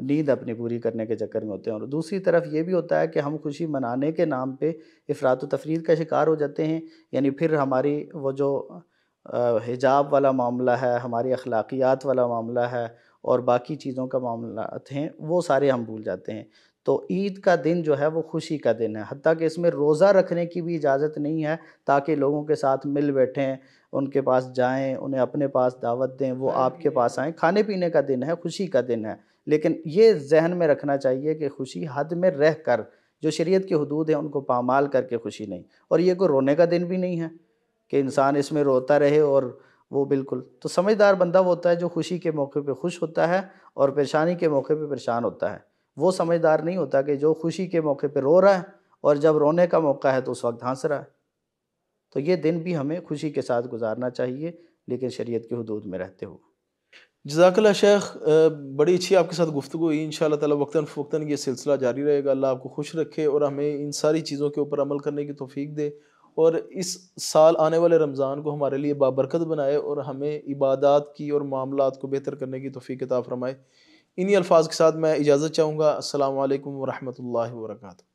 नींद अपनी पूरी करने के चक्कर में होते हैं और दूसरी तरफ ये भी होता है कि हम खुशी मनाने के नाम पे अफरात तफरीद का शिकार हो जाते हैं यानी फिर हमारी वो जो हिजाब वाला मामला है हमारी अखलाकियात वाला मामला है और बाकी चीज़ों का मामला थे वो सारे हम भूल जाते हैं तो ईद का दिन जो है वो खुशी का दिन है हती कि इसमें रोज़ा रखने की भी इजाज़त नहीं है ताकि लोगों के साथ मिल बैठें उनके पास जाएं उन्हें अपने पास दावत दें वो हाँ आपके पास आएँ खाने पीने का दिन है खुशी का दिन है लेकिन ये जहन में रखना चाहिए कि खुशी हद में रह कर जो शरीयत के हदूद हैं उनको पामाल करके खुशी नहीं और ये कोई रोने का दिन भी नहीं है कि इंसान इसमें रोता रहे और वो बिल्कुल तो समझदार बंदा वो होता है जो खुशी के मौके पे खुश होता है और परेशानी के मौके पे परेशान होता है वो समझदार नहीं होता कि जो खुशी के मौके पे रो रहा है और जब रोने का मौका है तो उस वक्त हंस रहा है तो ये दिन भी हमें खुशी के साथ गुजारना चाहिए लेकिन शरीयत के हदूद में रहते हुए जजाकल्ला शेख बड़ी अच्छी आपके साथ गुफ्तु हुई इन ताला वक्ता फ़वक्ता ये सिलसिला जारी रहेगा अल्लाह आपको खुश रखे और हमें इन सारी चीज़ों के ऊपर अमल करने की तोफ़ी दे और इस साल आने वाले रमज़ान को हमारे लिए बाबरकत बनाए और हमें इबादत की और मामला को बेहतर करने की तोफ़ी किताब फरमाए इन्हीं अल्फाज के साथ मैं इजाज़त चाहूँगा असल वरहमल वर्का